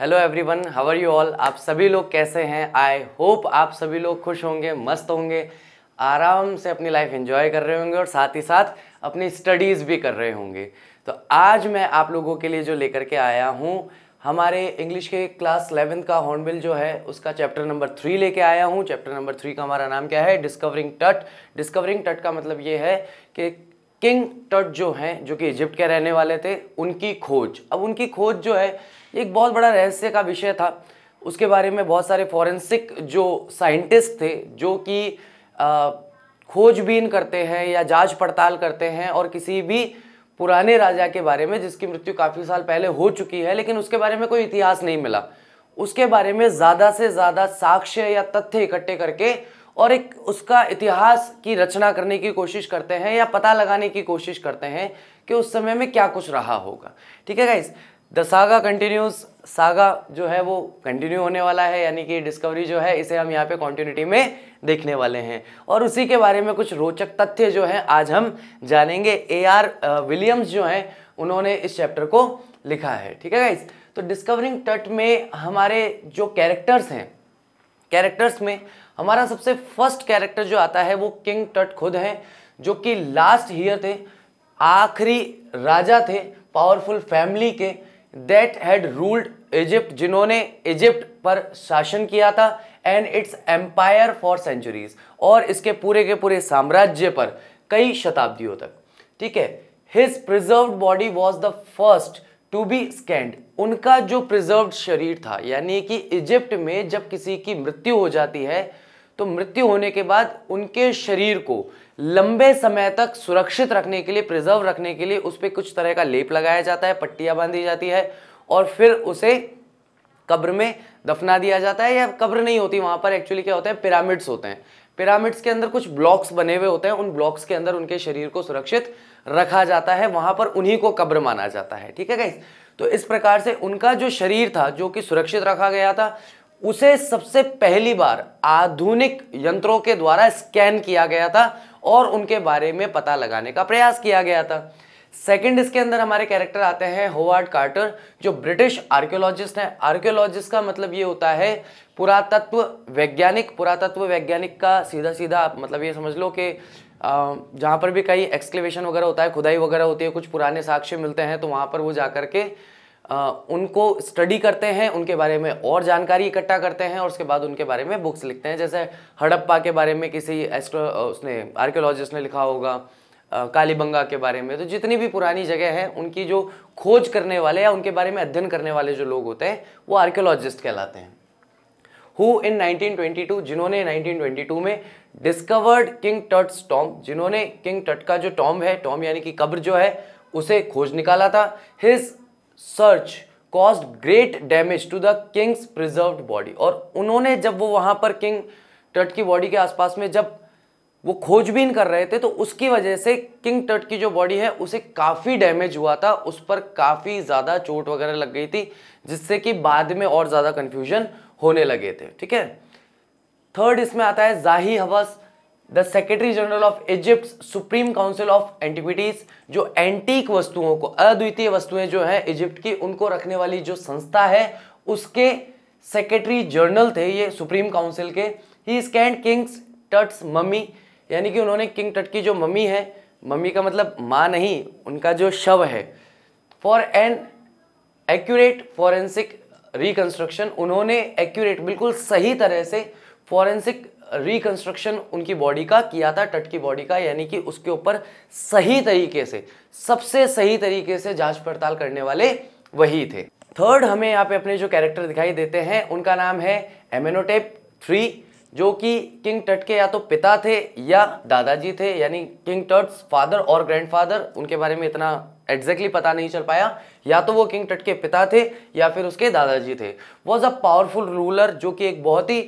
hello everyone how are you all आप सभी लोग कैसे हैं आई होप आप सभी लोग खुश होंगे मस्त होंगे आराम से अपनी लाइफ एंजॉय कर रहे होंगे और साथ ही साथ अपनी स्टडीज़ भी कर रहे होंगे तो आज मैं आप लोगों के लिए जो लेकर के आया हूँ हमारे इंग्लिश के क्लास इलेवेंथ का हॉर्नबिल जो है उसका चैप्टर नंबर थ्री लेके आया हूँ चैप्टर नंबर थ्री का हमारा नाम क्या है डिस्कवरिंग टट डिस्कवरिंग टट का मतलब ये है कि किंग टट जो हैं जो कि इजिप्ट के रहने वाले थे उनकी खोज अब उनकी खोज जो है एक बहुत बड़ा रहस्य का विषय था उसके बारे में बहुत सारे फॉरेंसिक जो साइंटिस्ट थे जो कि खोजबीन करते हैं या जांच पड़ताल करते हैं और किसी भी पुराने राजा के बारे में जिसकी मृत्यु काफ़ी साल पहले हो चुकी है लेकिन उसके बारे में कोई इतिहास नहीं मिला उसके बारे में ज़्यादा से ज़्यादा साक्ष्य या तथ्य इकट्ठे करके और एक उसका इतिहास की रचना करने की कोशिश करते हैं या पता लगाने की कोशिश करते हैं कि उस समय में क्या कुछ रहा होगा ठीक है guys the saga continues saga जो है वो कंटिन्यू होने वाला है यानी कि डिस्कवरी जो है इसे हम यहाँ पे कॉन्टिन्यूटी में देखने वाले हैं और उसी के बारे में कुछ रोचक तथ्य जो है आज हम जानेंगे ए आर विलियम्स जो हैं उन्होंने इस चैप्टर को लिखा है ठीक है गाइज तो डिस्कवरिंग टट में हमारे जो कैरेक्टर्स हैं कैरेक्टर्स में हमारा सबसे फर्स्ट कैरेक्टर जो आता है वो किंग टट खुद हैं जो कि लास्ट ईयर थे आखिरी राजा थे पावरफुल फैमिली के दैट हैड रूल्ड इजिप्ट जिन्होंने इजिप्ट पर शासन किया था and its empire for centuries और इसके पूरे के पूरे साम्राज्य पर कई शताब्दियों तक ठीक है his preserve body was the first to be scanned उनका जो प्रिजर्व शरीर था यानी कि इजिप्ट में जब किसी की मृत्यु हो जाती है तो मृत्यु होने के बाद उनके शरीर को लंबे समय तक सुरक्षित रखने के लिए प्रिजर्व रखने के लिए उस पर कुछ तरह का लेप लगाया जाता है पट्टियाँ बांधी जाती है और फिर उसे कब्र में दफना दिया जाता है या कब्र नहीं होती वहाँ पर एक्चुअली क्या होता है पिरामिड्स होते हैं पिरामिड्स के अंदर कुछ ब्लॉक्स बने हुए होते हैं उन ब्लॉक्स के अंदर उनके शरीर को सुरक्षित रखा जाता है वहाँ पर उन्हीं को कब्र माना जाता है ठीक है गाइस तो इस प्रकार से उनका जो शरीर था जो कि सुरक्षित रखा गया था उसे सबसे पहली बार आधुनिक यंत्रों के द्वारा स्कैन किया गया था और उनके बारे में पता लगाने का प्रयास किया गया था सेकंड इसके अंदर हमारे कैरेक्टर आते हैं होवार्ड कार्टर जो ब्रिटिश आर्कियोलॉजिस्ट हैं आर्कियोलॉजिस्ट का मतलब ये होता है पुरातत्व वैज्ञानिक पुरातत्व वैज्ञानिक का सीधा सीधा मतलब ये समझ लो कि जहाँ पर भी कई एक्सक्लेवेशन वगैरह होता है खुदाई वगैरह होती है कुछ पुराने साक्ष्य मिलते हैं तो वहाँ पर वो जा के उनको स्टडी करते हैं उनके बारे में और जानकारी इकट्ठा करते हैं और उसके बाद उनके बारे में बुक्स लिखते हैं जैसे हड़प्पा के बारे में किसी एस्ट्रो उसने आर्कियोलॉजिस्ट ने लिखा होगा कालीबंगा के बारे में तो जितनी भी पुरानी जगह है उनकी जो खोज करने वाले या उनके बारे में अध्ययन करने वाले जो लोग होते हैं वो आर्कियोलॉजिस्ट कहलाते हैं हु इन 1922 जिन्होंने 1922 में डिस्कवर्ड किंग टट्स टॉम जिन्होंने किंग टट का जो टॉम है टॉम यानी कि कब्र जो है उसे खोज निकाला था his search cause great damage to the king's preserve body और उन्होंने जब वो वहां पर किंग टट की बॉडी के आसपास में जब वो खोजबीन कर रहे थे तो उसकी वजह से किंग टट की जो बॉडी है उसे काफ़ी डैमेज हुआ था उस पर काफ़ी ज़्यादा चोट वगैरह लग गई थी जिससे कि बाद में और ज़्यादा कन्फ्यूजन होने लगे थे ठीक है थर्ड इसमें आता है Zahi Hawass the secretary general of Egypt Supreme Council of Antiquities जो एंटीक वस्तुओं को अद्वितीय वस्तुएं जो हैं इजिप्ट की उनको रखने वाली जो संस्था है उसके सेक्रेटरी जनरल थे ये सुप्रीम काउंसिल के he scanned King's Tut's mummy यानी कि उन्होंने किंग टट की जो मम्मी है मम्मी का मतलब माँ नहीं उनका जो शव है for an accurate forensic reconstruction उन्होंने एक्यूरेट बिल्कुल सही तरह से फॉरेंसिक रिकंस्ट्रक्शन उनकी बॉडी का किया था टट की बॉडी का यानी कि उसके ऊपर सही तरीके से सबसे सही तरीके से जांच पड़ताल करने वाले वही थे थर्ड हमें यहाँ पे अपने जो कैरेक्टर दिखाई देते हैं उनका नाम है एमेनोटेप थ्री जो कि किंग टट के या तो पिता थे या दादाजी थे यानी किंग टट्स फादर और ग्रैंडफादर उनके बारे में इतना एग्जैक्टली exactly पता नहीं चल पाया या तो वो किंग टट के पिता थे या फिर उसके दादाजी थे वॉज अ पावरफुल रूलर जो कि एक बहुत ही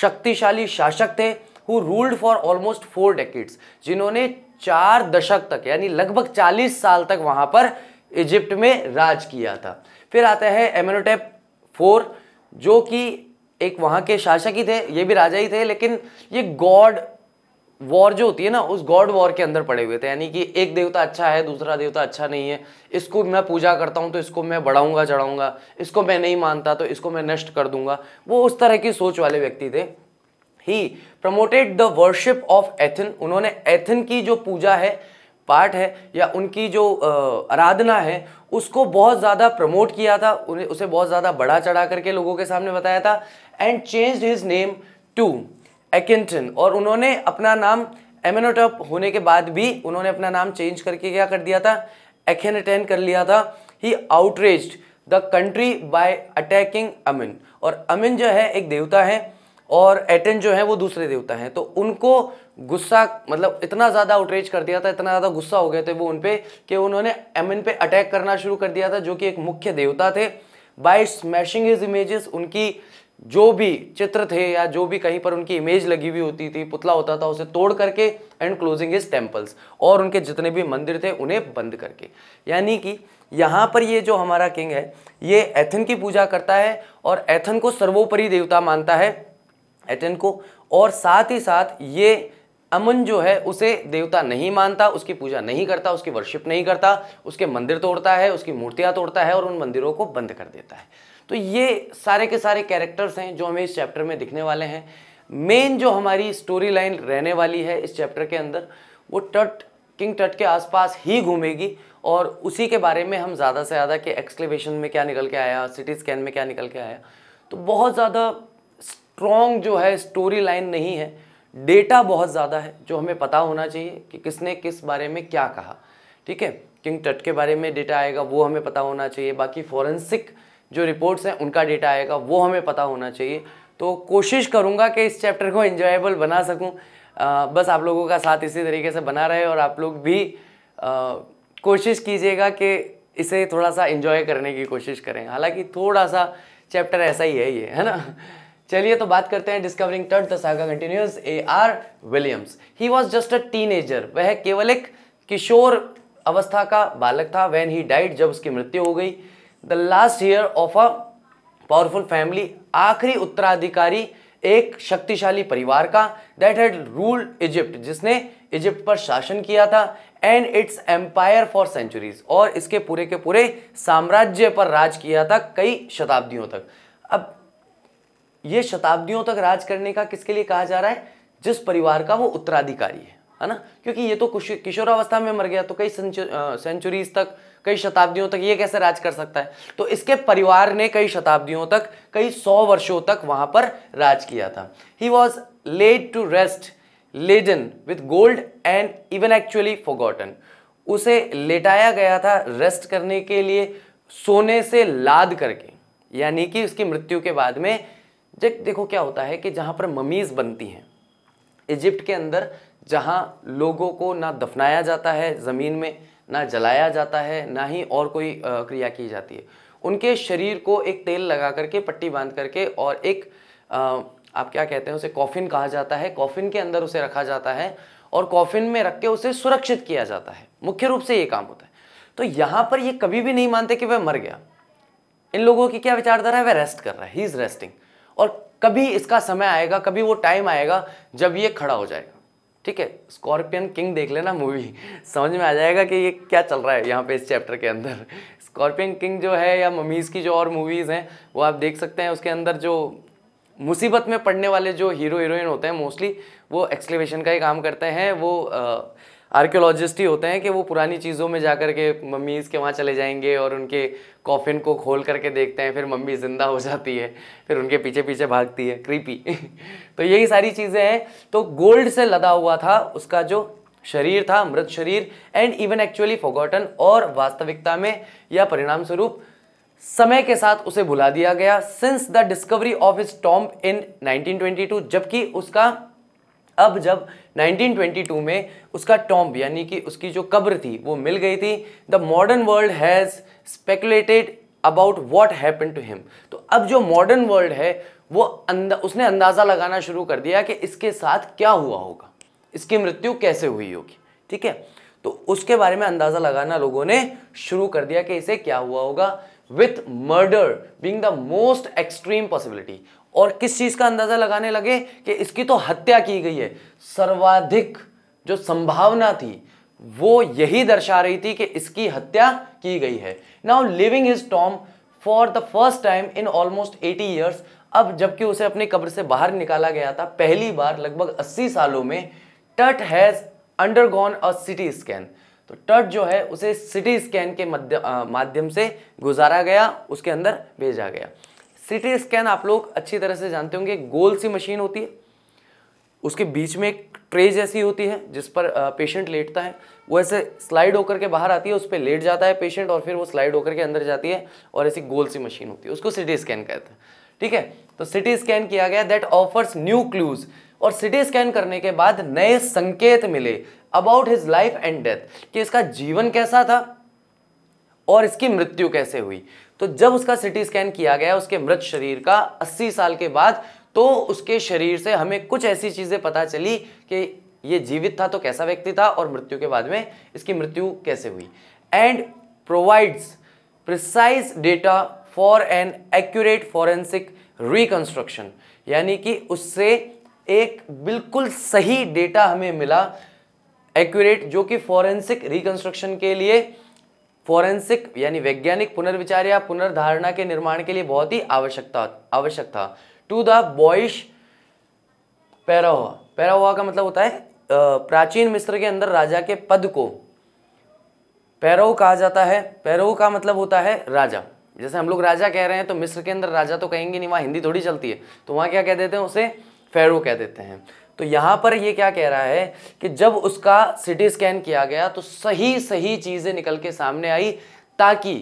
शक्तिशाली शासक थे who ruled for almost four decades जिन्होंने चार दशक तक यानी लगभग चालीस साल तक वहाँ पर इजिप्ट में राज किया था फिर आता है एमेनोटेप फोर जो कि एक वहाँ के शासक ही थे ये भी राजा ही थे लेकिन ये गॉड वॉर जो होती है ना उस गॉड वॉर के अंदर पड़े हुए थे यानी कि एक देवता अच्छा है दूसरा देवता अच्छा नहीं है इसको मैं पूजा करता हूँ तो इसको मैं बढ़ाऊंगा चढ़ाऊंगा इसको मैं नहीं मानता तो इसको मैं नष्ट कर दूंगा वो उस तरह की सोच वाले व्यक्ति थे he promoted the worship of Aten उन्होंने एथन की जो पूजा है पाठ है या उनकी जो आराधना है उसको बहुत ज़्यादा प्रमोट किया था उन्हें उसे बहुत ज़्यादा बड़ा चढ़ा करके लोगों के सामने बताया था and change his name to Akhenaten और उन्होंने अपना नाम एमेनोटॉप होने के बाद भी उन्होंने अपना नाम चेंज करके क्या कर दिया था एकेनेटेन कर लिया था he outrage the country by attacking Amun और अमिन जो है एक देवता है और एटन जो है वो दूसरे देवता हैं तो उनको गुस्सा मतलब इतना ज़्यादा आउटरेज कर दिया था इतना ज़्यादा गुस्सा हो गए थे वो उन पर कि उन्होंने एमिन पे अटैक करना शुरू कर दिया था जो कि एक मुख्य देवता थे बाय स्मैशिंग हिज इमेजेस उनकी जो भी चित्र थे या जो भी कहीं पर उनकी इमेज लगी हुई होती थी पुतला होता था उसे तोड़ करके एंड क्लोजिंग इज टेम्पल्स और उनके जितने भी मंदिर थे उन्हें बंद करके यानी कि यहाँ पर ये जो हमारा किंग है ये एथन की पूजा करता है और एथन को सर्वोपरि देवता मानता है एथन को और साथ ही साथ ये अमन जो है उसे देवता नहीं मानता उसकी पूजा नहीं करता उसकी वर्शिप नहीं करता उसके मंदिर तोड़ता है उसकी मूर्तियाँ तोड़ता है और उन मंदिरों को बंद कर देता है तो ये सारे के सारे कैरेक्टर्स हैं जो हमें इस चैप्टर में दिखने वाले हैं मेन जो हमारी स्टोरी लाइन रहने वाली है इस चैप्टर के अंदर वो टट किंग टट के आसपास ही घूमेगी और उसी के बारे में हम ज़्यादा से ज़्यादा कि एक्सक्लेवेशन में क्या निकल के आया सिटी स्कैन में क्या निकल के आया तो बहुत ज़्यादा स्ट्रॉन्ग जो है स्टोरी लाइन नहीं है डेटा बहुत ज़्यादा है जो हमें पता होना चाहिए कि किसने किस बारे में क्या कहा ठीक है किंग टट के बारे में डेटा आएगा वो हमें पता होना चाहिए बाकी फॉरेंसिक जो रिपोर्ट्स हैं उनका डेटा आएगा वो हमें पता होना चाहिए तो कोशिश करूँगा कि इस चैप्टर को इन्जॉयबल बना सकूँ बस आप लोगों का साथ इसी तरीके से बना रहे और आप लोग भी आ, कोशिश कीजिएगा कि इसे थोड़ा सा इन्जॉय करने की कोशिश करें हालांकि थोड़ा सा चैप्टर ऐसा ही है ये है ना चलिए तो बात करते हैं डिस्कवरिंग टर्ट the saga continues A R Williams he was just a teenager वह केवल एक किशोर अवस्था का बालक था वैन ही डाइट जब उसकी मृत्यु हो गई the last year of a powerful family आखिरी उत्तराधिकारी एक शक्तिशाली परिवार का दैट हैड रूल इजिप्ट जिसने इजिप्ट पर शासन किया था and its empire for centuries और इसके पूरे के पूरे साम्राज्य पर राज किया था कई शताब्दियों तक अब ये शताब्दियों तक राज करने का किसके लिए कहा जा रहा है जिस परिवार का वो उत्तराधिकारी है है ना क्योंकि ये तो किशोरावस्था में मर गया तो कई सेंचुरीज तक कई शताब्दियों तक ये कैसे राज कर सकता है तो इसके परिवार ने कई शताब्दियों तक कई सौ वर्षों तक वहां पर राज किया था he was laid to rest laden with gold and even actually forgotten उसे लेटाया गया था रेस्ट करने के लिए सोने से लाद करके यानी कि उसकी मृत्यु के बाद में जब देखो क्या होता है कि जहां पर ममीज़ बनती हैं इजिप्ट के अंदर जहाँ लोगों को ना दफनाया जाता है ज़मीन में ना जलाया जाता है ना ही और कोई क्रिया की जाती है उनके शरीर को एक तेल लगा करके पट्टी बांध करके और एक आ, आप क्या कहते हैं उसे कॉफ़िन कहा जाता है कॉफ़िन के अंदर उसे रखा जाता है और कॉफ़िन में रख के उसे सुरक्षित किया जाता है मुख्य रूप से ये काम होता है तो यहाँ पर ये कभी भी नहीं मानते कि वह मर गया इन लोगों की क्या विचारधारा है वह रेस्ट कर रहा है ही इज़ रेस्टिंग और कभी इसका समय आएगा कभी वो टाइम आएगा जब ये खड़ा हो जाएगा ठीक है स्कॉर्पियन किंग देख लेना मूवी समझ में आ जाएगा कि ये क्या चल रहा है यहाँ पे इस चैप्टर के अंदर स्कॉर्पियन किंग जो है या ममीज़ की जो और मूवीज़ हैं वो आप देख सकते हैं उसके अंदर जो मुसीबत में पड़ने वाले जो हीरो हीरोइन होते हैं मोस्टली वो एक्सलेवेशन का ही काम करते हैं वो आ, आर्कियोलॉजिस्ट ही होते हैं कि वो पुरानी चीज़ों में जा के मम्मीज़ के वहाँ चले जाएंगे और उनके कॉफिन को खोल करके देखते हैं फिर मम्मी ज़िंदा हो जाती है फिर उनके पीछे पीछे भागती है क्रीपी तो यही सारी चीज़ें हैं तो गोल्ड से लदा हुआ था उसका जो शरीर था मृत शरीर एंड इवन एक्चुअली फोगॉटन और वास्तविकता में या परिणाम स्वरूप समय के साथ उसे भुला दिया गया since the discovery of his tomb in 1922 जबकि उसका अब जब 1922 में उसका टॉम्ब यानी कि उसकी जो कब्र थी वो मिल गई थी the modern world has speculated about what happen to him तो अब जो मॉडर्न वर्ल्ड है वो अंदा, उसने अंदाज़ा लगाना शुरू कर दिया कि इसके साथ क्या हुआ होगा इसकी मृत्यु कैसे हुई होगी ठीक है तो उसके बारे में अंदाज़ा लगाना लोगों ने शुरू कर दिया कि इसे क्या हुआ होगा with murder being the most extreme possibility और किस चीज़ का अंदाज़ा लगाने लगे कि इसकी तो हत्या की गई है सर्वाधिक जो संभावना थी वो यही दर्शा रही थी कि इसकी हत्या की गई है now leaving his tomb for the first time in almost 80 years अब जबकि उसे अपनी कब्र से बाहर निकाला गया था पहली बार लगभग 80 सालों में Tut has undergone a CT scan तो टट जो है उसे सिटी स्कैन के माध्यम से गुजारा गया उसके अंदर भेजा गया सिटी स्कैन आप लोग अच्छी तरह से जानते होंगे गोल सी मशीन होती है उसके बीच में एक ट्रे जैसी होती है जिस पर पेशेंट लेटता है वो ऐसे स्लाइड होकर के बाहर आती है उस पर लेट जाता है पेशेंट और फिर वो स्लाइड होकर के अंदर जाती है और ऐसी गोल सी मशीन होती है उसको सिटी स्कैन कहते हैं ठीक है तो सिटी स्कैन किया गया दैट ऑफर्स न्यू क्लूज और सिटी स्कैन करने के बाद नए संकेत मिले about his life and death कि इसका जीवन कैसा था और इसकी मृत्यु कैसे हुई तो जब उसका सिटी स्कैन किया गया उसके मृत शरीर का 80 साल के बाद तो उसके शरीर से हमें कुछ ऐसी चीज़ें पता चली कि ये जीवित था तो कैसा व्यक्ति था और मृत्यु के बाद में इसकी मृत्यु कैसे हुई and provides precise data for an accurate forensic reconstruction यानी कि उससे एक बिल्कुल सही डेटा हमें मिला एक्यूरेट जो कि फॉरेंसिक रिकन्स्ट्रक्शन के लिए फोरेंसिक यानी वैज्ञानिक पुनर्विचार या पुनर्धारणा के निर्माण के लिए बहुत ही आवश्यकता आवश्यक था टू द बॉइश पैरावा पैरावा का मतलब होता है प्राचीन मिस्र के अंदर राजा के पद को पैरो कहा जाता है पैरव का मतलब होता है राजा जैसे हम लोग राजा कह रहे हैं तो मिस्र के अंदर राजा तो कहेंगे नहीं वहाँ हिंदी थोड़ी चलती है तो वहाँ क्या कह देते हैं उसे फैरो कह देते हैं तो यहाँ पर ये क्या कह रहा है कि जब उसका सिटी स्कैन किया गया तो सही सही चीज़ें निकल के सामने आई ताकि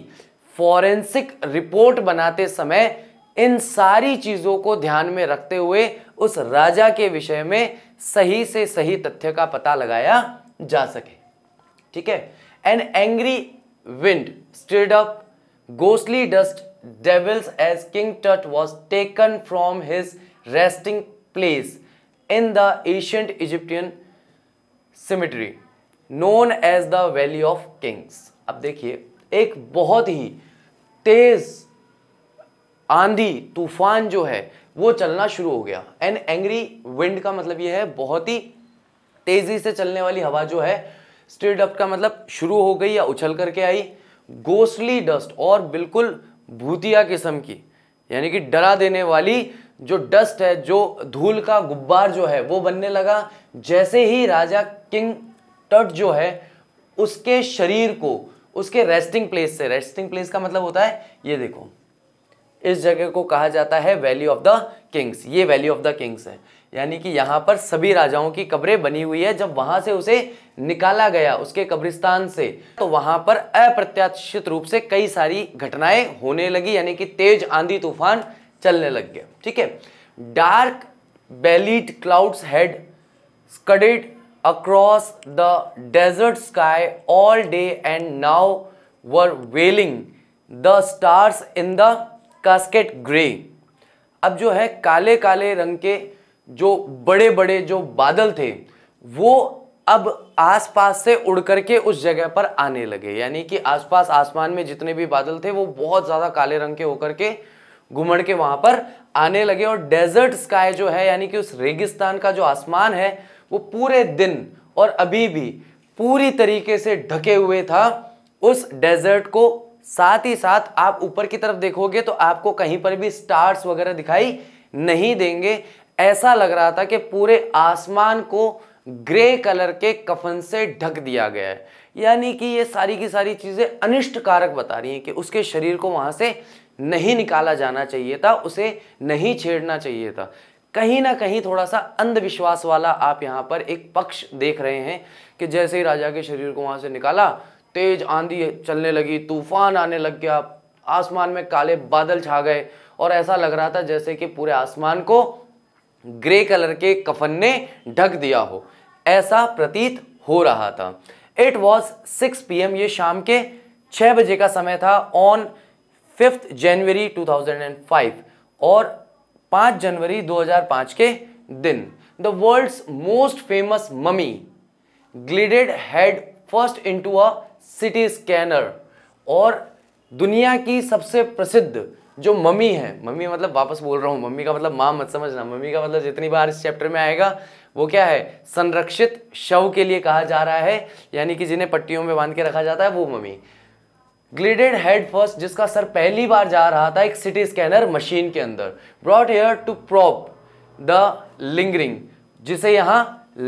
फॉरेंसिक रिपोर्ट बनाते समय इन सारी चीज़ों को ध्यान में रखते हुए उस राजा के विषय में सही से सही तथ्य का पता लगाया जा सके ठीक है an angry wind stirred up ghostly dust devils as King tut was taken from his resting place in the ancient Egyptian cemetery known as the Valley of Kings अब देखिए एक बहुत ही तेज आंधी तूफान जो है वो चलना शुरू हो गया एन एंग्री विंड का मतलब ये है बहुत ही तेजी से चलने वाली हवा जो है स्टेड अप का मतलब शुरू हो गई या उछल करके आई गोस्टली डस्ट और बिल्कुल भूतिया किस्म की यानी कि डरा देने वाली जो डस्ट है जो धूल का गुब्बार जो है वो बनने लगा जैसे ही राजा किंग टट जो है उसके शरीर को उसके रेस्टिंग प्लेस से रेस्टिंग प्लेस का मतलब होता है ये देखो इस जगह को कहा जाता है वैली ऑफ द किंग्स ये वैली ऑफ द किंग्स है यानी कि यहाँ पर सभी राजाओं की कब्रें बनी हुई है जब वहाँ से उसे निकाला गया उसके कब्रिस्तान से तो वहाँ पर अप्रत्याशित रूप से कई सारी घटनाएं होने लगी यानी कि तेज आंधी तूफान चलने लग गया ठीक है dark bellied clouds had scudded across the desert sky all day and now were veiling the stars in the casket grey अब जो है काले काले रंग के जो बड़े बड़े जो बादल थे वो अब आसपास से उड़ करके उस जगह पर आने लगे यानी कि आसपास आसमान में जितने भी बादल थे वो बहुत ज़्यादा काले रंग के होकर के घुमड़ के वहां पर आने लगे और डेजर्ट स्काई जो है यानी कि उस रेगिस्तान का जो आसमान है वो पूरे दिन और अभी भी पूरी तरीके से ढके हुए था उस डेजर्ट को साथ ही साथ आप ऊपर की तरफ देखोगे तो आपको कहीं पर भी स्टार्स वगैरह दिखाई नहीं देंगे ऐसा लग रहा था कि पूरे आसमान को ग्रे कलर के कफन से ढक दिया गया है यानी कि ये सारी की सारी चीज़ें अनिष्ट कारक बता रही हैं कि उसके शरीर को वहाँ से नहीं निकाला जाना चाहिए था उसे नहीं छेड़ना चाहिए था कहीं ना कहीं थोड़ा सा अंधविश्वास वाला आप यहाँ पर एक पक्ष देख रहे हैं कि जैसे ही राजा के शरीर को वहाँ से निकाला तेज आंधी चलने लगी तूफान आने लग गया आसमान में काले बादल छा गए और ऐसा लग रहा था जैसे कि पूरे आसमान को ग्रे कलर के कफन ने ढक दिया हो ऐसा प्रतीत हो रहा था इट वॉज सिक्स पी ये शाम के छः बजे का समय था ऑन फिफ्थ जनवरी 2005 और 5 जनवरी 2005 के दिन the world's most famous mummy glided head first into a CT scanner और दुनिया की सबसे प्रसिद्ध जो मम्मी है मम्मी मतलब वापस बोल रहा हूँ मम्मी का मतलब माँ मत समझना मम्मी का मतलब जितनी बार इस चैप्टर में आएगा वो क्या है संरक्षित शव के लिए कहा जा रहा है यानी कि जिन्हें पट्टियों में बांध के रखा जाता है वो मम्मी ग्लिडेड हेड फर्स्ट जिसका सर पहली बार जा रहा था एक सिटी स्कैनर मशीन के अंदर brought here to probe the lingering जिसे यहाँ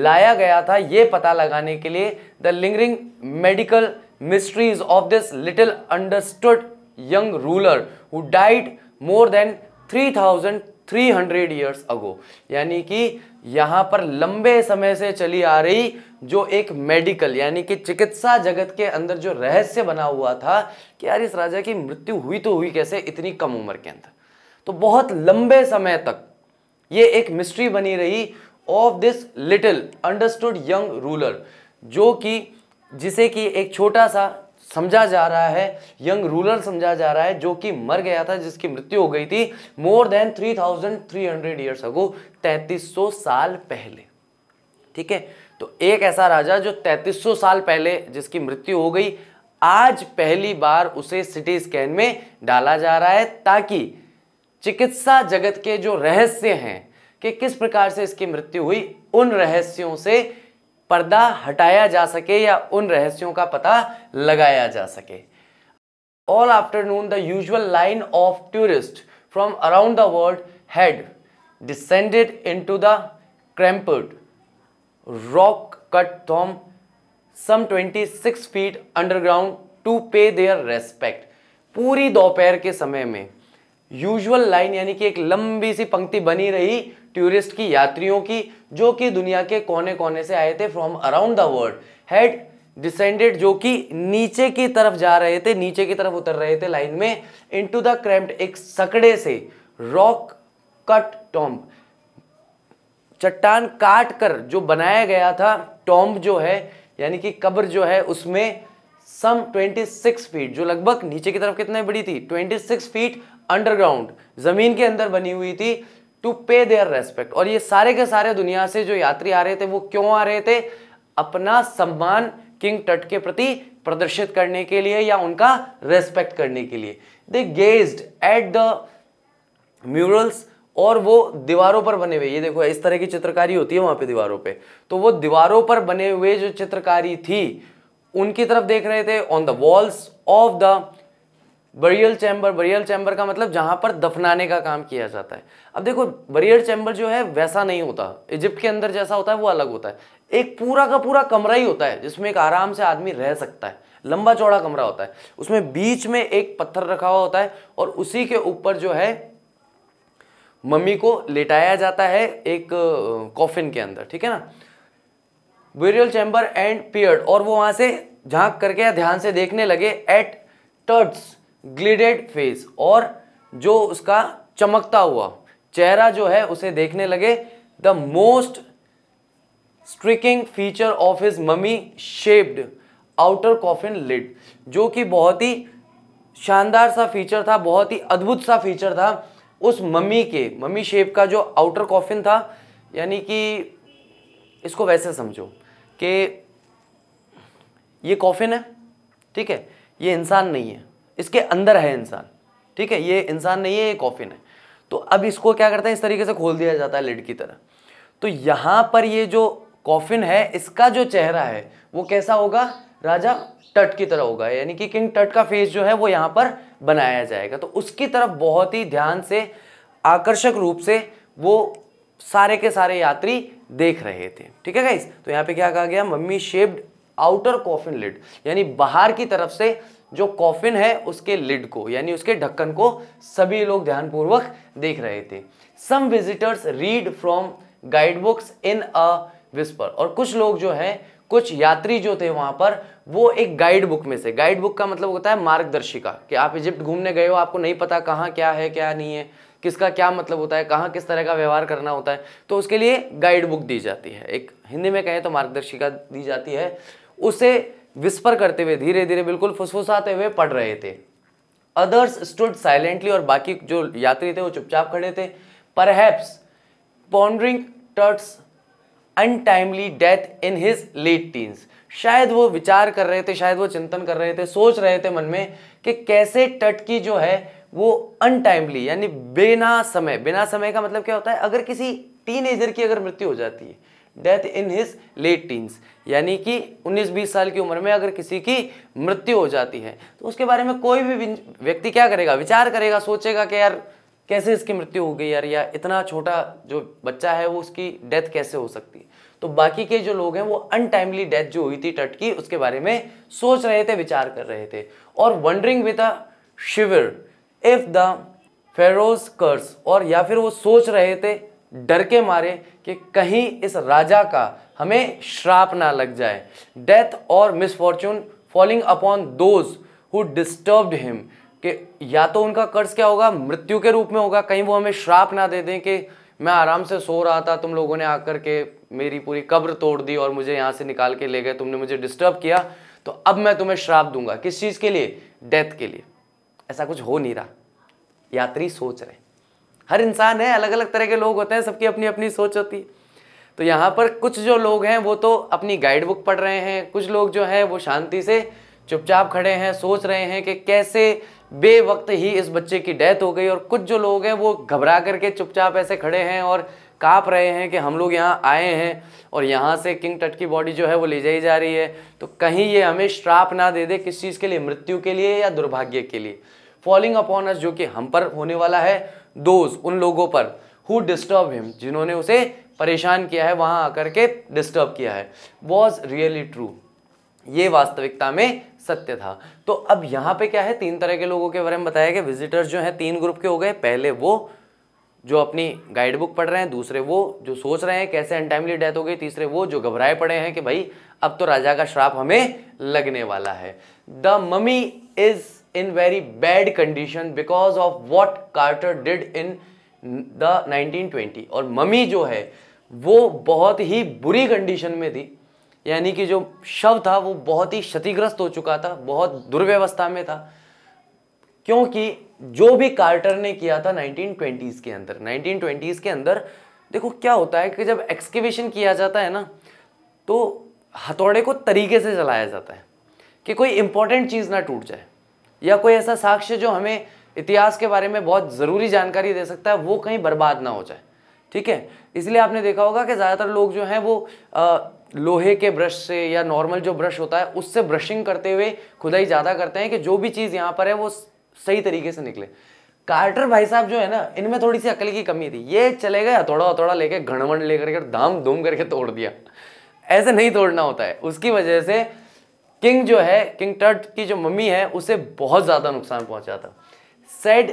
लाया गया था ये पता लगाने के लिए the lingering medical mysteries of little of young ruler who died more than three thousand three hundred years ago यानी कि यहाँ पर लंबे समय से चली आ रही जो एक मेडिकल यानी कि चिकित्सा जगत के अंदर जो रहस्य बना हुआ था कि यार इस राजा की मृत्यु हुई तो हुई कैसे इतनी कम उम्र के अंदर तो बहुत लंबे समय तक ये एक मिस्ट्री बनी रही of this little understood young ruler जो कि जिसे कि एक छोटा सा समझा जा रहा है यंग रूलर समझा जा रहा है जो कि मर गया था जिसकी मृत्यु हो गई थी मोर देन 3,300 ईयर्स अगो 3300 साल पहले ठीक है तो एक ऐसा राजा जो 3300 साल पहले जिसकी मृत्यु हो गई आज पहली बार उसे सिटी स्कैन में डाला जा रहा है ताकि चिकित्सा जगत के जो रहस्य हैं कि किस प्रकार से इसकी मृत्यु हुई उन रहस्यों से पर्दा हटाया जा सके या उन रहस्यों का पता लगाया जा सके all afternoon the usual line of tourist from around the world had descended into the cramped rock cut tomb some twenty six feet underground to pay their respect पूरी दोपहर के समय में यूजल लाइन यानी कि एक लंबी सी पंक्ति बनी रही टूरिस्ट की यात्रियों की जो कि दुनिया के कोने कोने से आए थे from around the world had descended जो कि नीचे की तरफ जा रहे थे नीचे की तरफ उतर रहे थे लाइन में इनटू द क्रैम्प्ड एक सकड़े से रॉक कट टॉम्ब चट्टान काट कर जो बनाया गया था टॉम्ब जो है यानी कि कब्र जो है उसमें सम 26 फीट जो लगभग नीचे की तरफ कितने बड़ी थी 26 फीट अंडरग्राउंड जमीन के अंदर बनी हुई थी टू पे देयर रेस्पेक्ट और ये सारे के सारे दुनिया से जो यात्री आ रहे थे वो क्यों आ रहे थे अपना सम्मान किंग टट के प्रति प्रदर्शित करने के लिए या उनका रेस्पेक्ट करने के लिए they gazed at the murals और वो दीवारों पर बने हुए ये देखो इस तरह की चित्रकारी होती है वहां पे दीवारों पे तो वो दीवारों पर बने हुए जो चित्रकारी थी उनकी तरफ देख रहे थे on the walls of the burial chamber burial chamber का मतलब जहाँ पर दफनाने का काम किया जाता है अब देखो बरियल चैम्बर जो है वैसा नहीं होता इजिप्ट के अंदर जैसा होता है वो अलग होता है एक पूरा का पूरा कमरा ही होता है जिसमें एक आराम से आदमी रह सकता है लंबा चौड़ा कमरा होता है उसमें बीच में एक पत्थर रखा हुआ होता है और उसी के ऊपर जो है मम्मी को लेटाया जाता है एक कॉफिन के अंदर ठीक है ना बरियल चैम्बर एंड पियर्ड और वो वहां से झांक करके ध्यान से देखने लगे एट टर्ट्स ग्लिडेड फेस और जो उसका चमकता हुआ चेहरा जो है उसे देखने लगे the most striking feature of his mummy shaped outer coffin lid जो कि बहुत ही शानदार सा फीचर था बहुत ही अद्भुत सा फीचर था उस मम्मी के मम्मी शेप का जो आउटर कॉफिन था यानी कि इसको वैसे समझो कि ये कॉफिन है ठीक है ये इंसान नहीं है इसके अंदर है इंसान ठीक है ये इंसान नहीं है ये कॉफिन है तो अब इसको क्या करते हैं इस तरीके से खोल दिया जाता है लिड की तरह तो यहाँ पर ये जो कॉफिन है इसका जो चेहरा है वो कैसा होगा राजा टट की तरह होगा यानी कि किंग टट का फेस जो है वो यहाँ पर बनाया जाएगा तो उसकी तरफ बहुत ही ध्यान से आकर्षक रूप से वो सारे के सारे यात्री देख रहे थे ठीक है गाइस तो यहाँ पे क्या कहा गया mummy shaped outer coffin lid यानी बाहर की तरफ से जो कॉफिन है उसके लिड को यानी उसके ढक्कन को सभी लोग ध्यानपूर्वक देख रहे थे some visitors read from guide books in a whisper और कुछ लोग जो है कुछ यात्री जो थे वहाँ पर वो एक गाइड बुक में से गाइड बुक का मतलब होता है मार्गदर्शिका कि आप इजिप्ट घूमने गए हो आपको नहीं पता कहाँ क्या है क्या नहीं है किसका क्या मतलब होता है कहाँ किस तरह का व्यवहार करना होता है तो उसके लिए गाइड बुक दी जाती है एक हिंदी में कहें तो मार्गदर्शिका दी जाती है उसे विस्पर करते हुए धीरे धीरे बिल्कुल फुसफुसाते हुए पढ़ रहे थे अदर्स स्टूड साइलेंटली और बाकी जो यात्री थे वो चुपचाप खड़े थे पर perhaps pondering Tut's untimely death in his late teens शायद वो विचार कर रहे थे शायद वो चिंतन कर रहे थे सोच रहे थे मन में कि कैसे टट की जो है वो अनटाइमली यानी बिना समय बिना समय का मतलब क्या होता है अगर किसी टीन एजर की अगर मृत्यु हो जाती है death in his late teens यानी कि 19-20 साल की उम्र में अगर किसी की मृत्यु हो जाती है तो उसके बारे में कोई भी व्यक्ति क्या करेगा विचार करेगा सोचेगा कि यार कैसे इसकी मृत्यु हो गई यार या इतना छोटा जो बच्चा है वो उसकी डेथ कैसे हो सकती है तो बाकी के जो लोग हैं वो अनटाइमली डेथ जो हुई थी टट की उसके बारे में सोच रहे थे विचार कर रहे थे और वंडरिंग विद अ शिविर इफ द फेरोज कर्स और या फिर वो सोच रहे थे डर के मारे कि कहीं इस राजा का हमें श्राप ना लग जाए डेथ और misfortune falling upon those who disturbed him कि या तो उनका कर्ज क्या होगा मृत्यु के रूप में होगा कहीं वो हमें श्राप ना दे दें कि मैं आराम से सो रहा था तुम लोगों ने आकर के मेरी पूरी कब्र तोड़ दी और मुझे यहाँ से निकाल के ले गए तुमने मुझे डिस्टर्ब किया तो अब मैं तुम्हें श्राप दूंगा किस चीज़ के लिए डेथ के लिए ऐसा कुछ हो नहीं रहा यात्री सोच रहे हर इंसान है अलग अलग तरह के लोग होते हैं सबकी अपनी अपनी सोच होती है तो यहाँ पर कुछ जो लोग हैं वो तो अपनी गाइड बुक पढ़ रहे हैं कुछ लोग जो हैं वो शांति से चुपचाप खड़े हैं सोच रहे हैं कि कैसे बे वक्त ही इस बच्चे की डेथ हो गई और कुछ जो लोग हैं वो घबरा करके चुपचाप ऐसे खड़े हैं और काँप रहे हैं कि हम लोग यहाँ आए हैं और यहाँ से किंग टट की बॉडी जो है वो ले जाई जा रही है तो कहीं ये हमें श्राप ना दे दे किस चीज़ के लिए मृत्यु के लिए या दुर्भाग्य के लिए फॉलिंग अपॉन अस जो कि हम पर होने वाला है दोज उन लोगों पर हु डिस्टर्ब हिम जिन्होंने उसे परेशान किया है वहां आकर के डिस्टर्ब किया है वॉज रियली ट्रू ये वास्तविकता में सत्य था तो अब यहाँ पे क्या है तीन तरह के लोगों के बारे में बताया गया विजिटर्स जो हैं तीन ग्रुप के हो गए पहले वो जो अपनी गाइड बुक पढ़ रहे हैं दूसरे वो जो सोच रहे हैं कैसे अनटाइमली डेथ हो गई तीसरे वो जो घबराए पड़े हैं कि भाई अब तो राजा का श्राप हमें लगने वाला है the mummy is in very bad condition because of what Carter did in the 1920 और मम्मी जो है वो बहुत ही बुरी कंडीशन में थी यानी कि जो शव था वो बहुत ही क्षतिग्रस्त हो चुका था बहुत दुर्व्यवस्था में था क्योंकि जो भी कार्टर ने किया था 1920s के अंदर 1920s के अंदर देखो क्या होता है कि जब एक्सकेवेशन किया जाता है ना तो हथौड़े को तरीके से चलाया जाता है कि कोई इंपॉर्टेंट चीज़ ना टूट जाए या कोई ऐसा साक्ष्य जो हमें इतिहास के बारे में बहुत ज़रूरी जानकारी दे सकता है वो कहीं बर्बाद ना हो जाए ठीक है इसलिए आपने देखा होगा कि ज़्यादातर लोग जो हैं वो आ, लोहे के ब्रश से या नॉर्मल जो ब्रश होता है उससे ब्रशिंग करते हुए खुदाई ज़्यादा करते हैं कि जो भी चीज़ यहाँ पर है वो सही तरीके से निकले कार्टर भाई साहब जो है ना इनमें थोड़ी सी अकल की कमी थी ये चले गए थोड़ा थोड़ा लेके घणवण लेकर के धाम धूम करके तोड़ दिया ऐसे नहीं तोड़ना होता है उसकी वजह से किंग जो है किंग टर्ट की जो मम्मी है उसे बहुत ज़्यादा नुकसान पहुंचा था सेड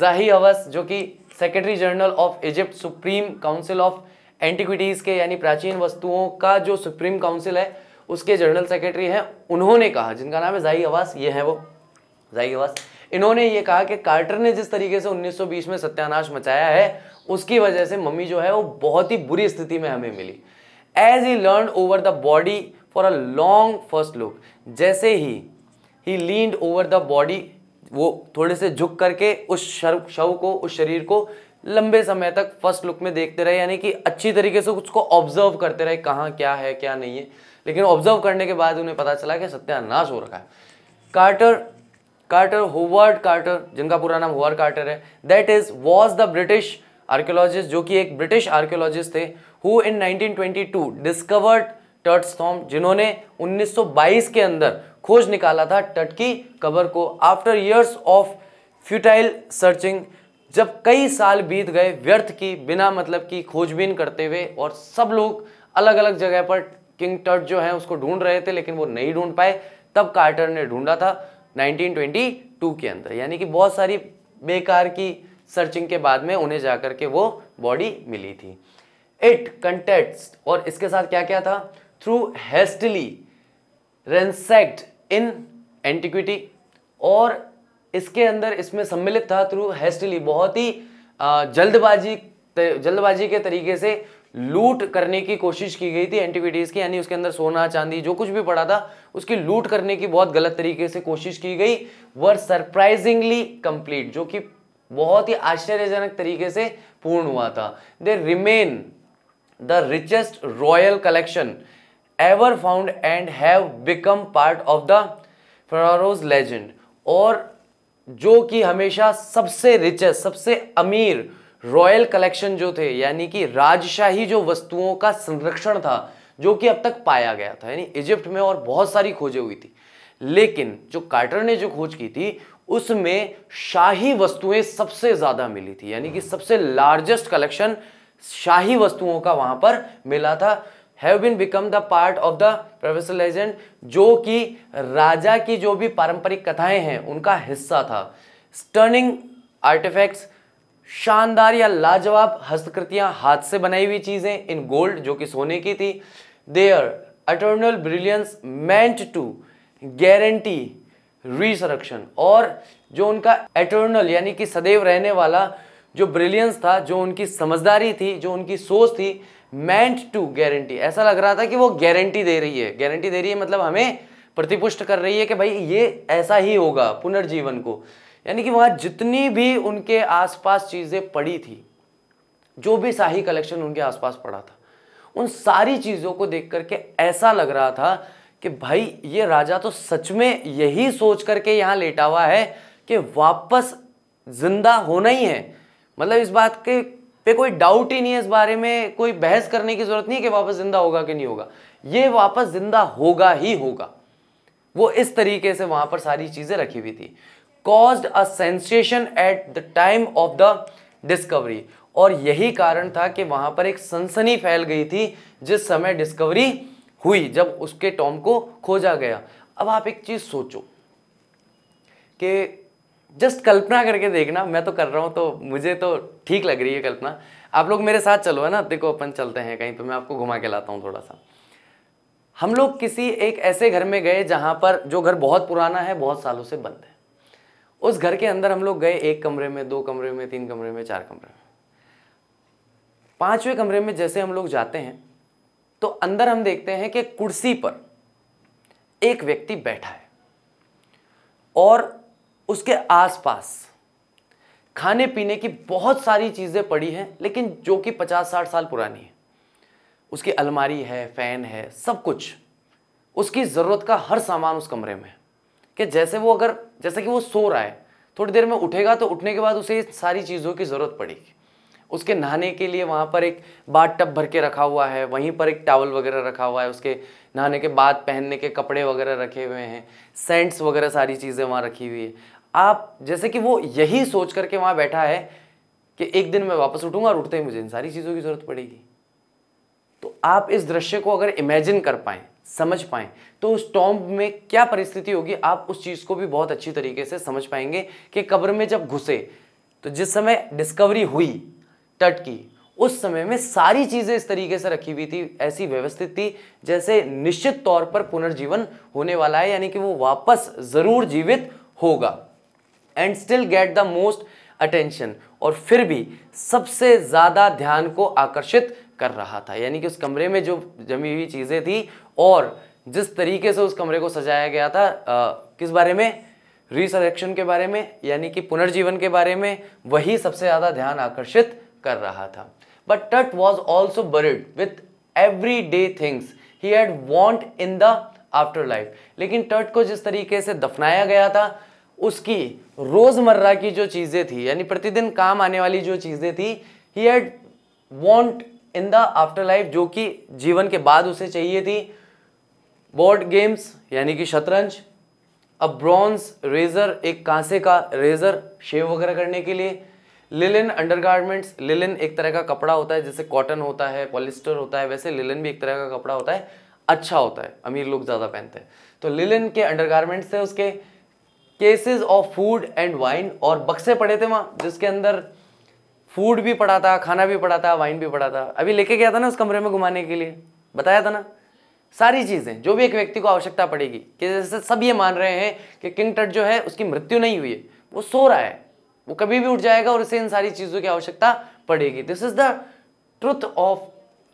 जाही अवस जो कि secretary general of Egypt Supreme Council of Antiquities के यानी प्राचीन वस्तुओं का जो सुप्रीम काउंसिल है उसके जनरल सेक्रेटरी हैं उन्होंने कहा जिनका नाम है जाही अवास ये है वो जाही अवास इन्होंने ये कहा कि कार्टर ने जिस तरीके से 1920 में सत्यानाश मचाया है उसकी वजह से मम्मी जो है वो बहुत ही बुरी स्थिति में हमें मिली as he leaned over the body for a long first look जैसे ही he leaned over the body वो थोड़े से झुक करके उस शव शव को उस शरीर को लंबे समय तक फर्स्ट लुक में देखते रहे यानी कि अच्छी तरीके से उसको ऑब्जर्व करते रहे कहाँ क्या है क्या नहीं है लेकिन ऑब्जर्व करने के बाद उन्हें पता चला कि सत्यानाश हो रखा है कार्टर कार्टर होवर्ड कार्टर जिनका पूरा नाम होवर्ड कार्टर है that is was the British archaeologist जो कि एक ब्रिटिश आर्कियोलॉजिस्ट थे हु इन 1922 डिस्कवर्ड टर्टस्थॉम जिन्होंने 1922 के अंदर खोज निकाला था टट की कबर को after years of futile searching जब कई साल बीत गए व्यर्थ की बिना मतलब की खोजबीन करते हुए और सब लोग अलग अलग जगह पर किंग टर्ट जो है उसको ढूंढ रहे थे लेकिन वो नहीं ढूंढ पाए तब कार्टर ने ढूंढा था 1922 के अंदर यानी कि बहुत सारी बेकार की सर्चिंग के बाद में उन्हें जाकर के वो बॉडी मिली थी इट कंटेस्ट और इसके साथ क्या क्या था through hastily ransacked in antiquity और इसके अंदर इसमें सम्मिलित था थ्रू हेस्टली बहुत ही जल्दबाजी जल्दबाजी के तरीके से लूट करने की कोशिश की गई थी एंटिक्विटीज़ की यानी उसके अंदर सोना चांदी जो कुछ भी पड़ा था उसकी लूट करने की बहुत गलत तरीके से कोशिश की गई वर सरप्राइजिंगली कंप्लीट जो कि बहुत ही आश्चर्यजनक तरीके से पूर्ण हुआ था they remain the richest royal collection ever found and have become part of the pharaoh's legend और जो कि हमेशा सबसे रिचेस्ट सबसे अमीर रॉयल कलेक्शन जो थे यानी कि राजशाही जो वस्तुओं का संरक्षण था जो कि अब तक पाया गया था यानी इजिप्ट में और बहुत सारी खोजें हुई थी लेकिन जो कार्टर ने जो खोज की थी उसमें शाही वस्तुएं सबसे ज़्यादा मिली थी यानी कि सबसे लार्जेस्ट कलेक्शन शाही वस्तुओं का वहां पर मिला था have been become the part of the professor legend जो कि राजा की जो भी पारंपरिक कथाएं हैं उनका हिस्सा था स्टर्निंग आर्टिफैक्ट्स शानदार या लाजवाब हस्तकृतियां हाथ से बनाई हुई चीज़ें इन गोल्ड जो कि सोने की थी their eternal brilliance meant to guarantee resurrection और जो उनका एटर्नल यानी कि सदैव रहने वाला जो ब्रिलियंस था जो उनकी समझदारी थी जो उनकी सोच थी मैंट टू गारंटी ऐसा लग रहा था कि वो गारंटी दे रही है गारंटी दे रही है मतलब हमें प्रतिपुष्ट कर रही है कि भाई ये ऐसा ही होगा पुनर्जीवन को यानी कि वहाँ जितनी भी उनके आसपास चीज़ें पड़ी थी जो भी शाही कलेक्शन उनके आसपास पड़ा था उन सारी चीज़ों को देख करके ऐसा लग रहा था कि भाई ये राजा तो सच में यही सोच करके यहाँ लेटा हुआ है कि वापस जिंदा होना ही है मतलब इस बात के पे कोई डाउट ही नहीं है इस बारे में कोई बहस करने की जरूरत नहीं है कि वापस जिंदा होगा कि नहीं होगा ये वापस जिंदा होगा ही होगा वो इस तरीके से वहां पर सारी चीजें रखी हुई थी cause a sensation at the time of the discovery और यही कारण था कि वहां पर एक सनसनी फैल गई थी जिस समय डिस्कवरी हुई जब उसके टॉम को खोजा गया अब आप एक चीज सोचो कि जस्ट कल्पना करके देखना मैं तो कर रहा हूँ तो मुझे तो ठीक लग रही है कल्पना आप लोग मेरे साथ चलो है ना देखो अपन चलते हैं कहीं तो मैं आपको घुमा के लाता हूँ थोड़ा सा हम लोग किसी एक ऐसे घर में गए जहाँ पर जो घर बहुत पुराना है बहुत सालों से बंद है उस घर के अंदर हम लोग गए एक कमरे में दो कमरे में तीन कमरे में चार कमरे में पांचवें कमरे में जैसे हम लोग जाते हैं तो अंदर हम देखते हैं कि कुर्सी पर एक व्यक्ति बैठा है और उसके आसपास खाने पीने की बहुत सारी चीज़ें पड़ी हैं लेकिन जो कि पचास साठ साल पुरानी है उसकी अलमारी है फ़ैन है सब कुछ उसकी ज़रूरत का हर सामान उस कमरे में है कि जैसे वो अगर जैसे कि वो सो रहा है थोड़ी देर में उठेगा तो उठने के बाद उसे सारी चीज़ों की ज़रूरत पड़ेगी उसके नहाने के लिए वहाँ पर एक बात टब भर के रखा हुआ है वहीं पर एक टावल वगैरह रखा हुआ है उसके नहाने के बाद पहनने के कपड़े वगैरह रखे हुए हैं सेंट्स वगैरह सारी चीज़ें वहाँ रखी हुई है आप जैसे कि वो यही सोच करके वहाँ बैठा है कि एक दिन मैं वापस उठूंगा और उठते ही मुझे इन सारी चीज़ों की ज़रूरत पड़ेगी तो आप इस दृश्य को अगर इमेजिन कर पाए समझ पाए तो उस टॉम्ब में क्या परिस्थिति होगी आप उस चीज़ को भी बहुत अच्छी तरीके से समझ पाएंगे कि कब्र में जब घुसे तो जिस समय डिस्कवरी हुई तट की उस समय में सारी चीज़ें इस तरीके से रखी हुई थी ऐसी व्यवस्थित थी जैसे निश्चित तौर पर पुनर्जीवन होने वाला है यानी कि वो वापस ज़रूर जीवित होगा and still get the most attention और फिर भी सबसे ज़्यादा ध्यान को आकर्षित कर रहा था यानी कि उस कमरे में जो जमी हुई चीज़ें थी और जिस तरीके से उस कमरे को सजाया गया था आ, किस बारे में रिसरेक्शन के बारे में यानी कि पुनर्जीवन के बारे में वही सबसे ज़्यादा ध्यान आकर्षित कर रहा था but Tut was also buried with everyday things he had want in the afterlife लेकिन टट को जिस तरीके से दफनाया गया था उसकी रोज़मर्रा की जो चीज़ें थी यानी प्रतिदिन काम आने वाली जो चीज़ें थी he had want in the afterlife जो कि जीवन के बाद उसे चाहिए थी बोर्ड गेम्स यानी कि शतरंज अ ब्रॉन्ज रेजर एक कांसे का रेजर शेव वगैरह करने के लिए अंडर अंडरगारमेंट्स लिलिन एक तरह का कपड़ा होता है जैसे कॉटन होता है पॉलिस्टर होता है वैसे लिलिन भी एक तरह का कपड़ा होता है अच्छा होता है अमीर लोग ज़्यादा पहनते हैं तो लिलिन के अंडरगारमेंट्स थे उसके cases of food and wine और बक्से पड़े थे वहाँ जिसके अंदर फूड भी पड़ा था खाना भी पड़ा था वाइन भी पड़ा था अभी लेके गया था ना उस कमरे में घुमाने के लिए बताया था ना सारी चीज़ें जो भी एक व्यक्ति को आवश्यकता पड़ेगी कि जैसे सब ये मान रहे हैं कि किंग टट जो है उसकी मृत्यु नहीं हुई है वो सो रहा है वो कभी भी उठ जाएगा और उसे इन सारी चीज़ों की आवश्यकता पड़ेगी this is the truth of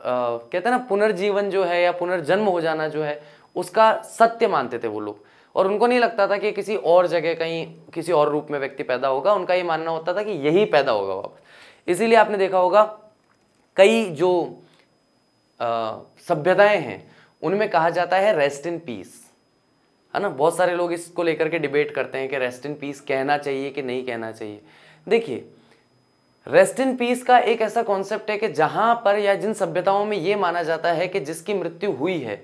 कहते हैं ना पुनर्जीवन जो है या पुनर्जन्म हो जाना जो है उसका सत्य मानते थे वो लोग और उनको नहीं लगता था कि किसी और जगह कहीं किसी और रूप में व्यक्ति पैदा होगा उनका ये मानना होता था कि यही पैदा होगा वापस इसीलिए आपने देखा होगा कई जो सभ्यताएं हैं उनमें कहा जाता है रेस्ट इन पीस है ना बहुत सारे लोग इसको लेकर के डिबेट करते हैं कि रेस्ट इन पीस कहना चाहिए कि नहीं कहना चाहिए देखिए रेस्ट इन पीस का एक ऐसा कॉन्सेप्ट है कि जहाँ पर या जिन सभ्यताओं में ये माना जाता है कि जिसकी मृत्यु हुई है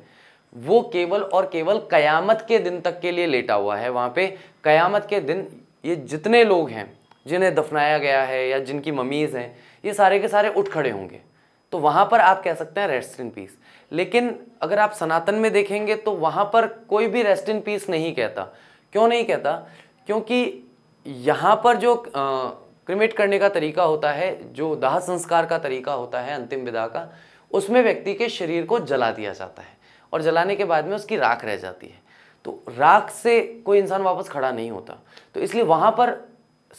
वो केवल और केवल कयामत के दिन तक के लिए लेटा हुआ है वहाँ पे कयामत के दिन ये जितने लोग हैं जिन्हें दफनाया गया है या जिनकी ममीज़ हैं ये सारे के सारे उठ खड़े होंगे तो वहाँ पर आप कह सकते हैं रेस्ट इन पीस लेकिन अगर आप सनातन में देखेंगे तो वहाँ पर कोई भी रेस्ट इन पीस नहीं कहता क्यों नहीं कहता क्योंकि यहाँ पर जो क्रिमेट करने का तरीका होता है जो दाह संस्कार का तरीका होता है अंतिम विदा का उसमें व्यक्ति के शरीर को जला दिया जाता है और जलाने के बाद में उसकी राख रह जाती है तो राख से कोई इंसान वापस खड़ा नहीं होता तो इसलिए वहाँ पर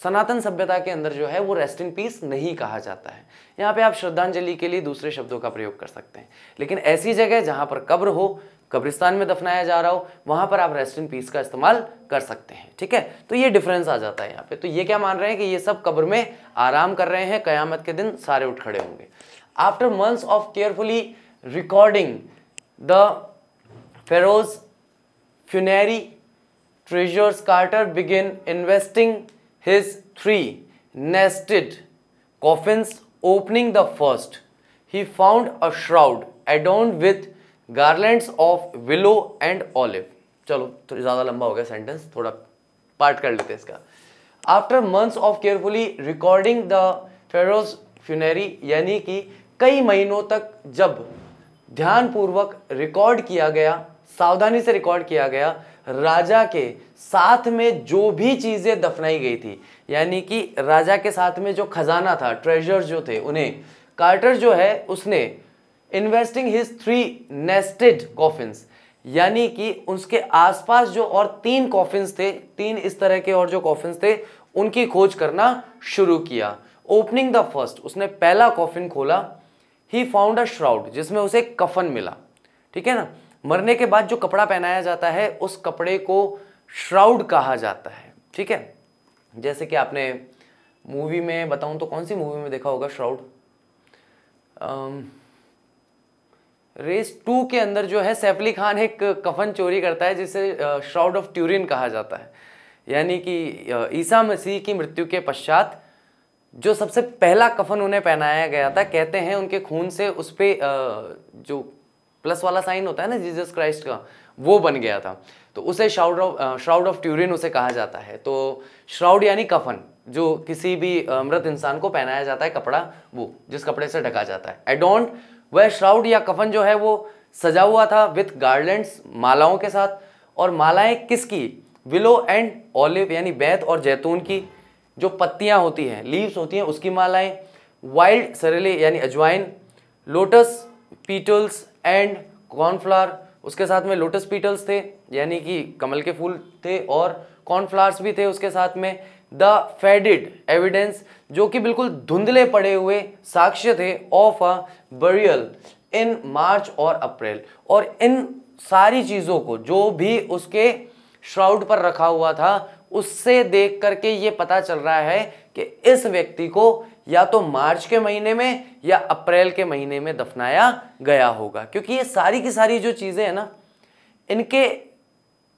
सनातन सभ्यता के अंदर जो है वो रेस्ट इन पीस नहीं कहा जाता है यहाँ पे आप श्रद्धांजलि के लिए दूसरे शब्दों का प्रयोग कर सकते हैं लेकिन ऐसी जगह जहाँ पर कब्र हो कब्रिस्तान में दफनाया जा रहा हो वहाँ पर आप रेस्ट इन पीस का इस्तेमाल कर सकते हैं ठीक है तो ये डिफरेंस आ जाता है यहाँ पर तो ये क्या मान रहे हैं कि ये सब कब्र में आराम कर रहे हैं कयामत के दिन सारे उठ खड़े होंगे after months of carefully recording the pharaoh's funerary treasures Carter begin investing his three nested coffins opening the first he found a shroud adorned with garlands of willow and olive चलो तो ज्यादा लंबा हो गया सेंटेंस थोड़ा part कर लेते हैं इसका after months of carefully recording the pharaoh's funerary यानी कि कई महीनों तक जब ध्यानपूर्वक रिकॉर्ड किया गया सावधानी से रिकॉर्ड किया गया राजा के साथ में जो भी चीज़ें दफनाई गई थी यानी कि राजा के साथ में जो खजाना था ट्रेजर जो थे उन्हें कार्टर जो है उसने investing his three nested coffins यानी कि उसके आसपास जो और तीन कॉफिन्स थे तीन इस तरह के और जो कॉफिन्स थे उनकी खोज करना शुरू किया ओपनिंग द फर्स्ट उसने पहला कॉफिन खोला ही फाउंड अ श्राउड जिसमें उसे कफन मिला ठीक है ना मरने के बाद जो कपड़ा पहनाया जाता है उस कपड़े को श्राउड कहा जाता है ठीक है जैसे कि आपने मूवी में बताऊं तो कौन सी मूवी में देखा होगा श्राउड रेस टू के अंदर जो है सैफ अली खान एक कफन चोरी करता है जिसे श्राउड ऑफ ट्यूरिन कहा जाता है यानी कि ईसा मसीह की मृत्यु के पश्चात जो सबसे पहला कफन उन्हें पहनाया गया था कहते हैं उनके खून से उस पर जो प्लस वाला साइन होता है ना जीसस क्राइस्ट का वो बन गया था तो उसे shroud of shroud of Turin उसे कहा जाता है तो श्राउड यानी कफन जो किसी भी मृत इंसान को पहनाया जाता है कपड़ा वो जिस कपड़े से ढका जाता है एडोंट वह श्राउड या कफन जो है वो सजा हुआ था विथ गार्डेंट्स मालाओं के साथ और मालाएं किसकी विलो एंड ऑलिव यानी बैत और जैतून की जो पत्तियाँ होती हैं लीव्स होती हैं उसकी मालाएँ वाइल्ड सरेले यानी अजवाइन लोटस पीटल्स एंड कॉर्नफ्लावर उसके साथ में लोटस पीटल्स थे यानी कि कमल के फूल थे और कॉर्नफ्लावर्स भी थे उसके साथ में द फेडिड एविडेंस जो कि बिल्कुल धुंधले पड़े हुए साक्ष्य थे ऑफ अ बरियल इन मार्च और अप्रैल और इन सारी चीज़ों को जो भी उसके श्राउड पर रखा हुआ था उससे देख करके ये पता चल रहा है कि इस व्यक्ति को या तो मार्च के महीने में या अप्रैल के महीने में दफनाया गया होगा क्योंकि ये सारी की सारी जो चीज़ें हैं ना इनके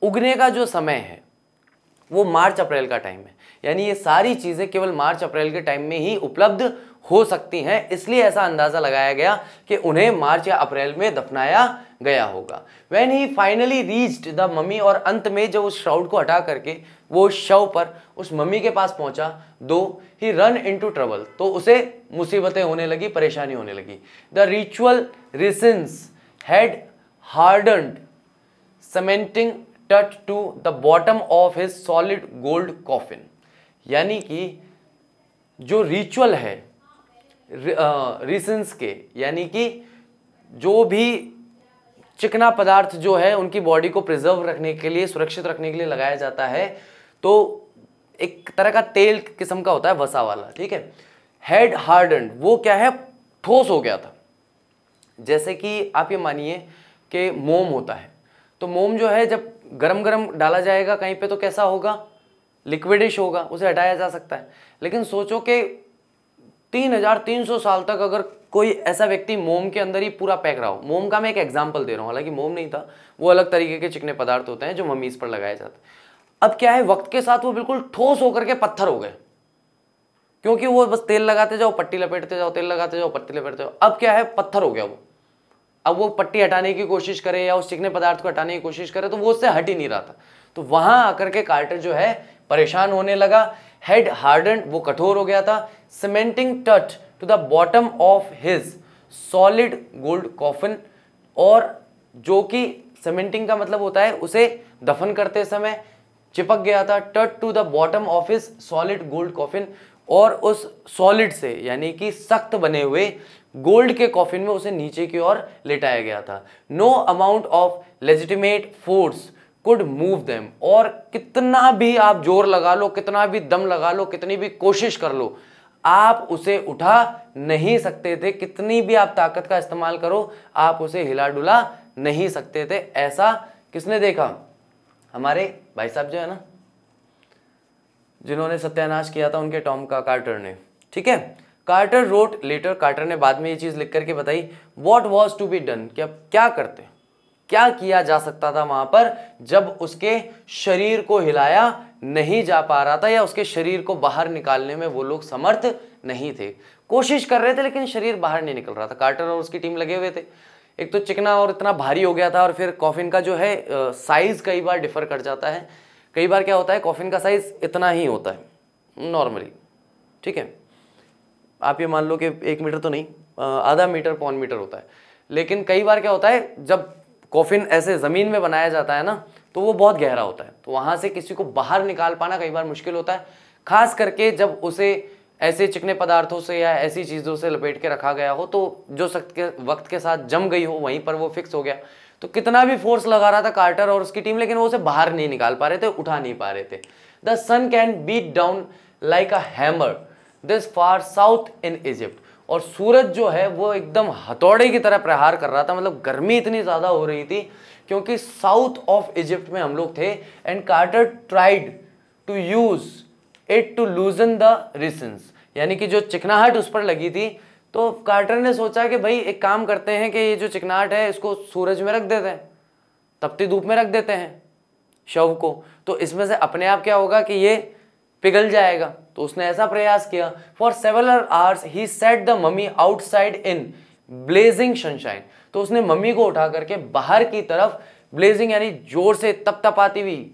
उगने का जो समय है वो मार्च अप्रैल का टाइम है यानी ये सारी चीज़ें केवल मार्च अप्रैल के टाइम में ही उपलब्ध हो सकती हैं इसलिए ऐसा अंदाज़ा लगाया गया कि उन्हें मार्च या अप्रैल में दफनाया गया होगा when he finally reached the mummy और अंत में जब उस श्राउड को हटा करके वो शव पर उस मम्मी के पास पहुंचा though he ran into trouble तो उसे मुसीबतें होने लगी परेशानी होने लगी the ritual resins had hardened cementing Tut to the bottom of his solid gold coffin यानी कि जो रिचुअल है रिसेंस के यानी कि जो भी चिकना पदार्थ जो है उनकी बॉडी को प्रिजर्व रखने के लिए सुरक्षित रखने के लिए लगाया जाता है तो एक तरह का तेल किस्म का होता है वसा वाला ठीक है हेड हार्डन वो क्या है ठोस हो गया था जैसे कि आप ये मानिए कि मोम होता है तो मोम जो है जब गरम गरम डाला जाएगा कहीं पे तो कैसा होगा लिक्विडिश होगा उसे हटाया जा सकता है लेकिन सोचो कि 3,300 साल तक अगर कोई ऐसा व्यक्ति मोम के अंदर ही पूरा पैक रहा हो मोम का मैं एक एग्जाम्पल दे रहा हूँ हालांकि मोम नहीं था वो अलग तरीके के चिकने पदार्थ होते हैं जो ममीज़ पर लगाए जाते हैं अब क्या है वक्त के साथ वो बिल्कुल ठोस होकर के पत्थर हो गए क्योंकि वो बस तेल लगाते जाओ पट्टी लपेटते जाओ तेल लगाते जाओ पट्टी लपेटते जाओ अब क्या है पत्थर हो गया वो अब वो पट्टी हटाने की कोशिश करे या उस चिकने पदार्थ को हटाने की कोशिश करे तो वो उससे हट ही नहीं रहा था तो वहां आकर के कार्टर जो है परेशान होने लगा हेड हार्डन वो कठोर हो गया था cementing Tut to the bottom of his solid gold coffin और जो कि सीमेंटिंग का मतलब होता है उसे दफन करते समय चिपक गया था Tut to the bottom of his solid gold coffin और उस सॉलिड से यानी कि सख्त बने हुए गोल्ड के कॉफिन में उसे नीचे की ओर लेटाया गया था no amount of legitimate force could move them और कितना भी आप जोर लगा लो कितना भी दम लगा लो कितनी भी कोशिश कर लो आप उसे उठा नहीं सकते थे कितनी भी आप ताकत का इस्तेमाल करो आप उसे हिला डुला नहीं सकते थे ऐसा किसने देखा हमारे भाई साहब जो है ना जिन्होंने सत्यानाश किया था उनके टॉम का कार्टर ने ठीक है कार्टर रोट लेटर कार्टर ने बाद में ये चीज़ लिख करके बताई what was to be done कि अब क्या करते क्या किया जा सकता था वहां पर जब उसके शरीर को हिलाया नहीं जा पा रहा था या उसके शरीर को बाहर निकालने में वो लोग समर्थ नहीं थे कोशिश कर रहे थे लेकिन शरीर बाहर नहीं निकल रहा था कार्टर और उसकी टीम लगे हुए थे एक तो चिकना और इतना भारी हो गया था और फिर कॉफ़िन का जो है साइज़ कई बार डिफ़र कर जाता है कई बार क्या होता है कॉफ़िन का साइज़ इतना ही होता है नॉर्मली ठीक है आप ये मान लो कि एक मीटर तो नहीं आधा मीटर पौन मीटर होता है लेकिन कई बार क्या होता है जब कॉफ़िन ऐसे ज़मीन में बनाया जाता है ना तो वो बहुत गहरा होता है तो वहाँ से किसी को बाहर निकाल पाना कई बार मुश्किल होता है खास करके जब उसे ऐसे चिकने पदार्थों से या ऐसी चीज़ों से लपेट के रखा गया हो तो जो सख्त के वक्त के साथ जम गई हो वहीं पर वो फिक्स हो गया तो कितना भी फोर्स लगा रहा था कार्टर और उसकी टीम लेकिन वो उसे बाहर नहीं निकाल पा रहे थे उठा नहीं पा रहे थे the sun can beat down like a hammer this far south in Egypt और सूरज जो है वो एकदम हथौड़े की तरह प्रहार कर रहा था मतलब गर्मी इतनी ज़्यादा हो रही थी क्योंकि साउथ ऑफ इजिप्ट में हम लोग थे and Carter tried to use it to loosen the resins यानी कि जो चिकनाहट उस पर लगी थी तो कार्टर ने सोचा कि भाई एक काम करते हैं कि ये जो चिकनाहट है इसको सूरज में रख देते हैं तपती धूप में रख देते हैं शव को तो इसमें से अपने आप क्या होगा कि ये पिघल जाएगा तो उसने ऐसा प्रयास किया for several hours he set the mummy outside in blazing sunshine तो उसने मम्मी को उठा करके बाहर की तरफ ब्लेजिंग यानी जोर से तप तपाती हुई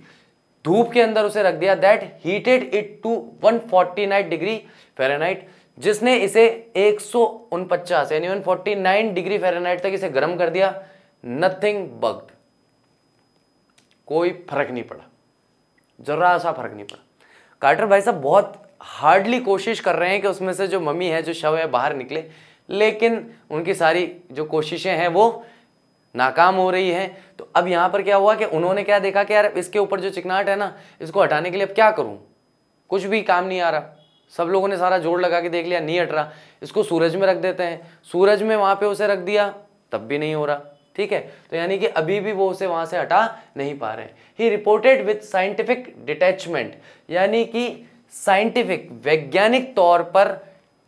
धूप के अंदर उसे रख दिया that heated it to 149 degree Fahrenheit जिसने इसे एक यानी 149 डिग्री फेरेनाइट तक इसे गर्म कर दिया नथिंग बग्ड कोई फर्क नहीं पड़ा जरा सा फर्क नहीं पड़ा कार्टर भाई साहब बहुत हार्डली कोशिश कर रहे हैं कि उसमें से जो मम्मी है जो शव है बाहर निकले लेकिन उनकी सारी जो कोशिशें हैं वो नाकाम हो रही हैं अब यहां पर क्या हुआ कि उन्होंने क्या देखा कि यार इसके ऊपर जो चिकनाहट है ना इसको हटाने के लिए अब क्या करूं कुछ भी काम नहीं आ रहा सब लोगों ने सारा जोड़ लगा के देख लिया नहीं हट रहा इसको सूरज में रख देते हैं सूरज में वहां पे उसे रख दिया तब भी नहीं हो रहा ठीक है तो यानी कि अभी भी वो उसे वहां से हटा नहीं पा रहे he reported with scientific detachment यानी कि साइंटिफिक वैज्ञानिक तौर पर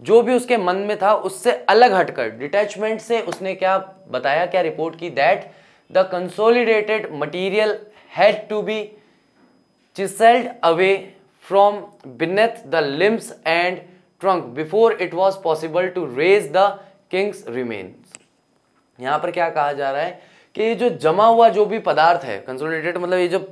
जो भी उसके मन में था उससे अलग हटकर डिटैचमेंट से उसने क्या बताया क्या रिपोर्ट की that the consolidated material had to be chiselled away from beneath the limbs and trunk before it was possible to raise the king's remains यहां पर क्या कहा जा रहा है कि ये जो जमा हुआ जो भी पदार्थ है कंसोलिडेटेड मतलब ये जो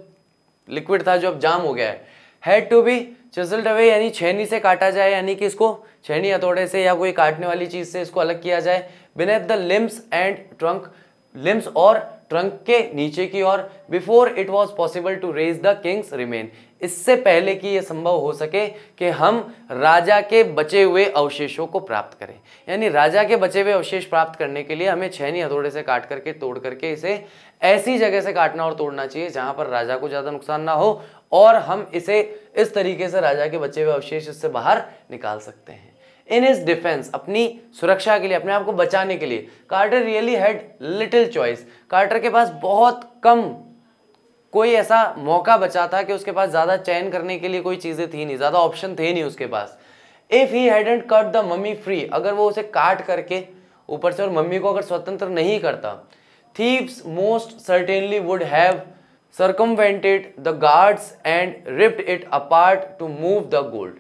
लिक्विड था जो अब जाम हो गया है had to be chiselled away यानी छेनी से काटा जाए यानी कि इसको छेनी हथौड़े से या कोई काटने वाली चीज़ से इसको अलग किया जाए beneath the limbs and trunk limbs और ट्रंक के नीचे की ओर before it was possible to raise the king's remains इससे पहले कि यह संभव हो सके कि हम राजा के बचे हुए अवशेषों को प्राप्त करें यानी राजा के बचे हुए अवशेष प्राप्त करने के लिए हमें छैनी हथौड़े से काट करके तोड़ करके इसे ऐसी जगह से काटना और तोड़ना चाहिए जहां पर राजा को ज़्यादा नुकसान ना हो और हम इसे इस तरीके से राजा के बचे हुए अवशेष इससे बाहर निकाल सकते हैं इन इज डिफेंस अपनी सुरक्षा के लिए अपने आप को बचाने के लिए Carter really had little choice Carter के पास बहुत कम कोई ऐसा मौका बचा था कि उसके पास ज़्यादा चयन करने के लिए कोई चीज़ें थी नहीं ज़्यादा ऑप्शन थे नहीं उसके पास if he hadn't cut the mummy free अगर वो उसे काट करके ऊपर से और मम्मी को अगर स्वतंत्र नहीं करता thieves most certainly would have circumvented the guards and ripped it apart to move the gold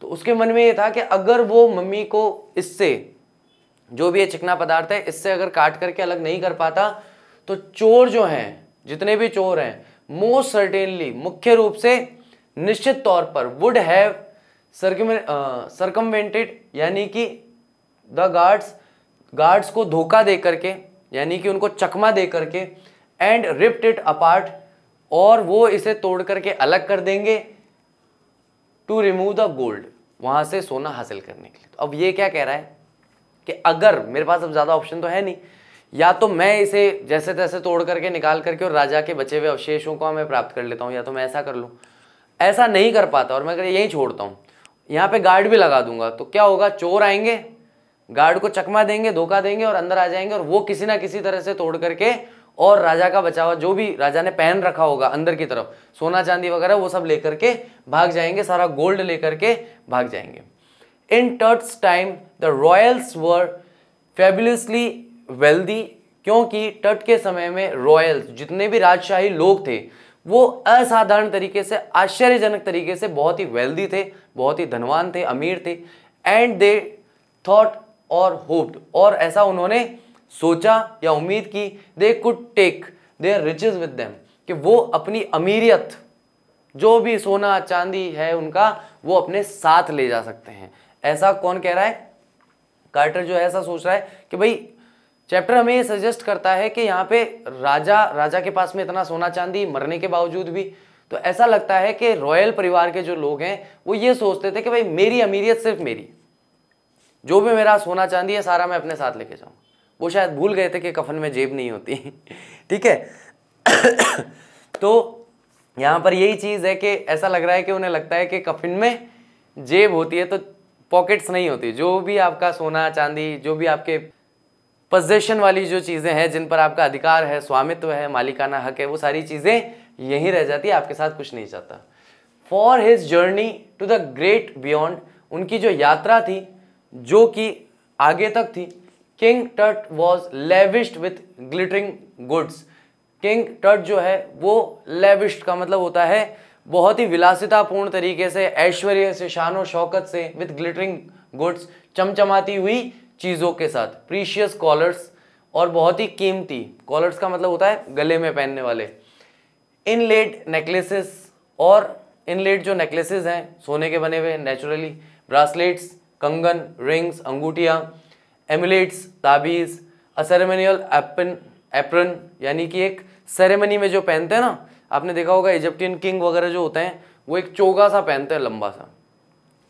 तो उसके मन में ये था कि अगर वो मम्मी को इससे जो भी ये चिकना पदार्थ है इससे अगर काट करके अलग नहीं कर पाता तो चोर जो हैं जितने भी चोर हैं मोस्ट सर्टेनली मुख्य रूप से निश्चित तौर पर वुड हैव सरकमेंटेड यानी कि द गार्ड्स गार्ड्स को धोखा दे करके यानी कि उनको चकमा दे करके एंड रिप्ट इट अपार्ट और वो इसे तोड़ करके अलग कर देंगे टू रिमूव द गोल्ड वहां से सोना हासिल करने के लिए तो अब ये क्या कह रहा है कि अगर मेरे पास अब ज़्यादा ऑप्शन तो है नहीं या तो मैं इसे जैसे तैसे तोड़ करके निकाल करके और राजा के बचे हुए अवशेषों को मैं प्राप्त कर लेता हूँ या तो मैं ऐसा कर लूँ ऐसा नहीं कर पाता और मैं अगर यहीं छोड़ता हूँ यहाँ पे गार्ड भी लगा दूंगा तो क्या होगा चोर आएंगे गार्ड को चकमा देंगे धोखा देंगे और अंदर आ जाएंगे और वो किसी ना किसी तरह से तोड़ करके और राजा का बचावा जो भी राजा ने पहन रखा होगा अंदर की तरफ सोना चांदी वगैरह वो सब लेकर के भाग जाएंगे सारा गोल्ड लेकर के भाग जाएंगे in Tut's time the royals were fabulously wealthy क्योंकि टट के समय में रॉयल्स जितने भी राजशाही लोग थे वो असाधारण तरीके से आश्चर्यजनक तरीके से बहुत ही वेल्दी थे बहुत ही धनवान थे अमीर थे एंड दे थॉट और होप्ड और ऐसा उन्होंने सोचा या उम्मीद की they could take their riches with them कि वो अपनी अमीरियत जो भी सोना चांदी है उनका वो अपने साथ ले जा सकते हैं ऐसा कौन कह रहा है कार्टर जो ऐसा सोच रहा है कि भाई चैप्टर हमें ये सजेस्ट करता है कि यहाँ पे राजा राजा के पास में इतना सोना चांदी मरने के बावजूद भी तो ऐसा लगता है कि रॉयल परिवार के जो लोग हैं वो ये सोचते थे कि भाई मेरी अमीरियत सिर्फ मेरी जो भी मेरा सोना चांदी है सारा मैं अपने साथ लेके जाऊँ वो शायद भूल गए थे कि कफन में जेब नहीं होती ठीक है तो यहाँ पर यही चीज़ है कि ऐसा लग रहा है कि उन्हें लगता है कि कफिन में जेब होती है तो पॉकेट्स नहीं होती जो भी आपका सोना चांदी जो भी आपके पोजेशन वाली जो चीज़ें हैं जिन पर आपका अधिकार है स्वामित्व है मालिकाना हक है वो सारी चीज़ें यहीं रह जाती है आपके साथ कुछ नहीं जाता for his journey to the great beyond उनकी जो यात्रा थी जो कि आगे तक थी King Tut was lavished with glittering goods King Tut जो है वो लेविश्ड का मतलब होता है बहुत ही विलासितापूर्ण तरीके से ऐश्वर्य से शानो शौकत से विथ ग्लिटरिंग गुड्स चमचमाती हुई चीज़ों के साथ प्रीशियस कॉलर्स और बहुत ही कीमती कॉलर्स का मतलब होता है गले में पहनने वाले इनलेड नेकलेसेस और इनलेट जो नेकलेसेस हैं सोने के बने हुए नेचुरली ब्रासलेट्स कंगन रिंग्स अंगूठियाँ एमुलेट्स ताबीज़ असेरेमनियल एपन एप्रन यानी कि एक सेरेमनी में जो पहनते हैं ना आपने देखा होगा इजिप्टियन किंग वगैरह जो होते हैं वो एक चोगा सा पहनते हैं लंबा सा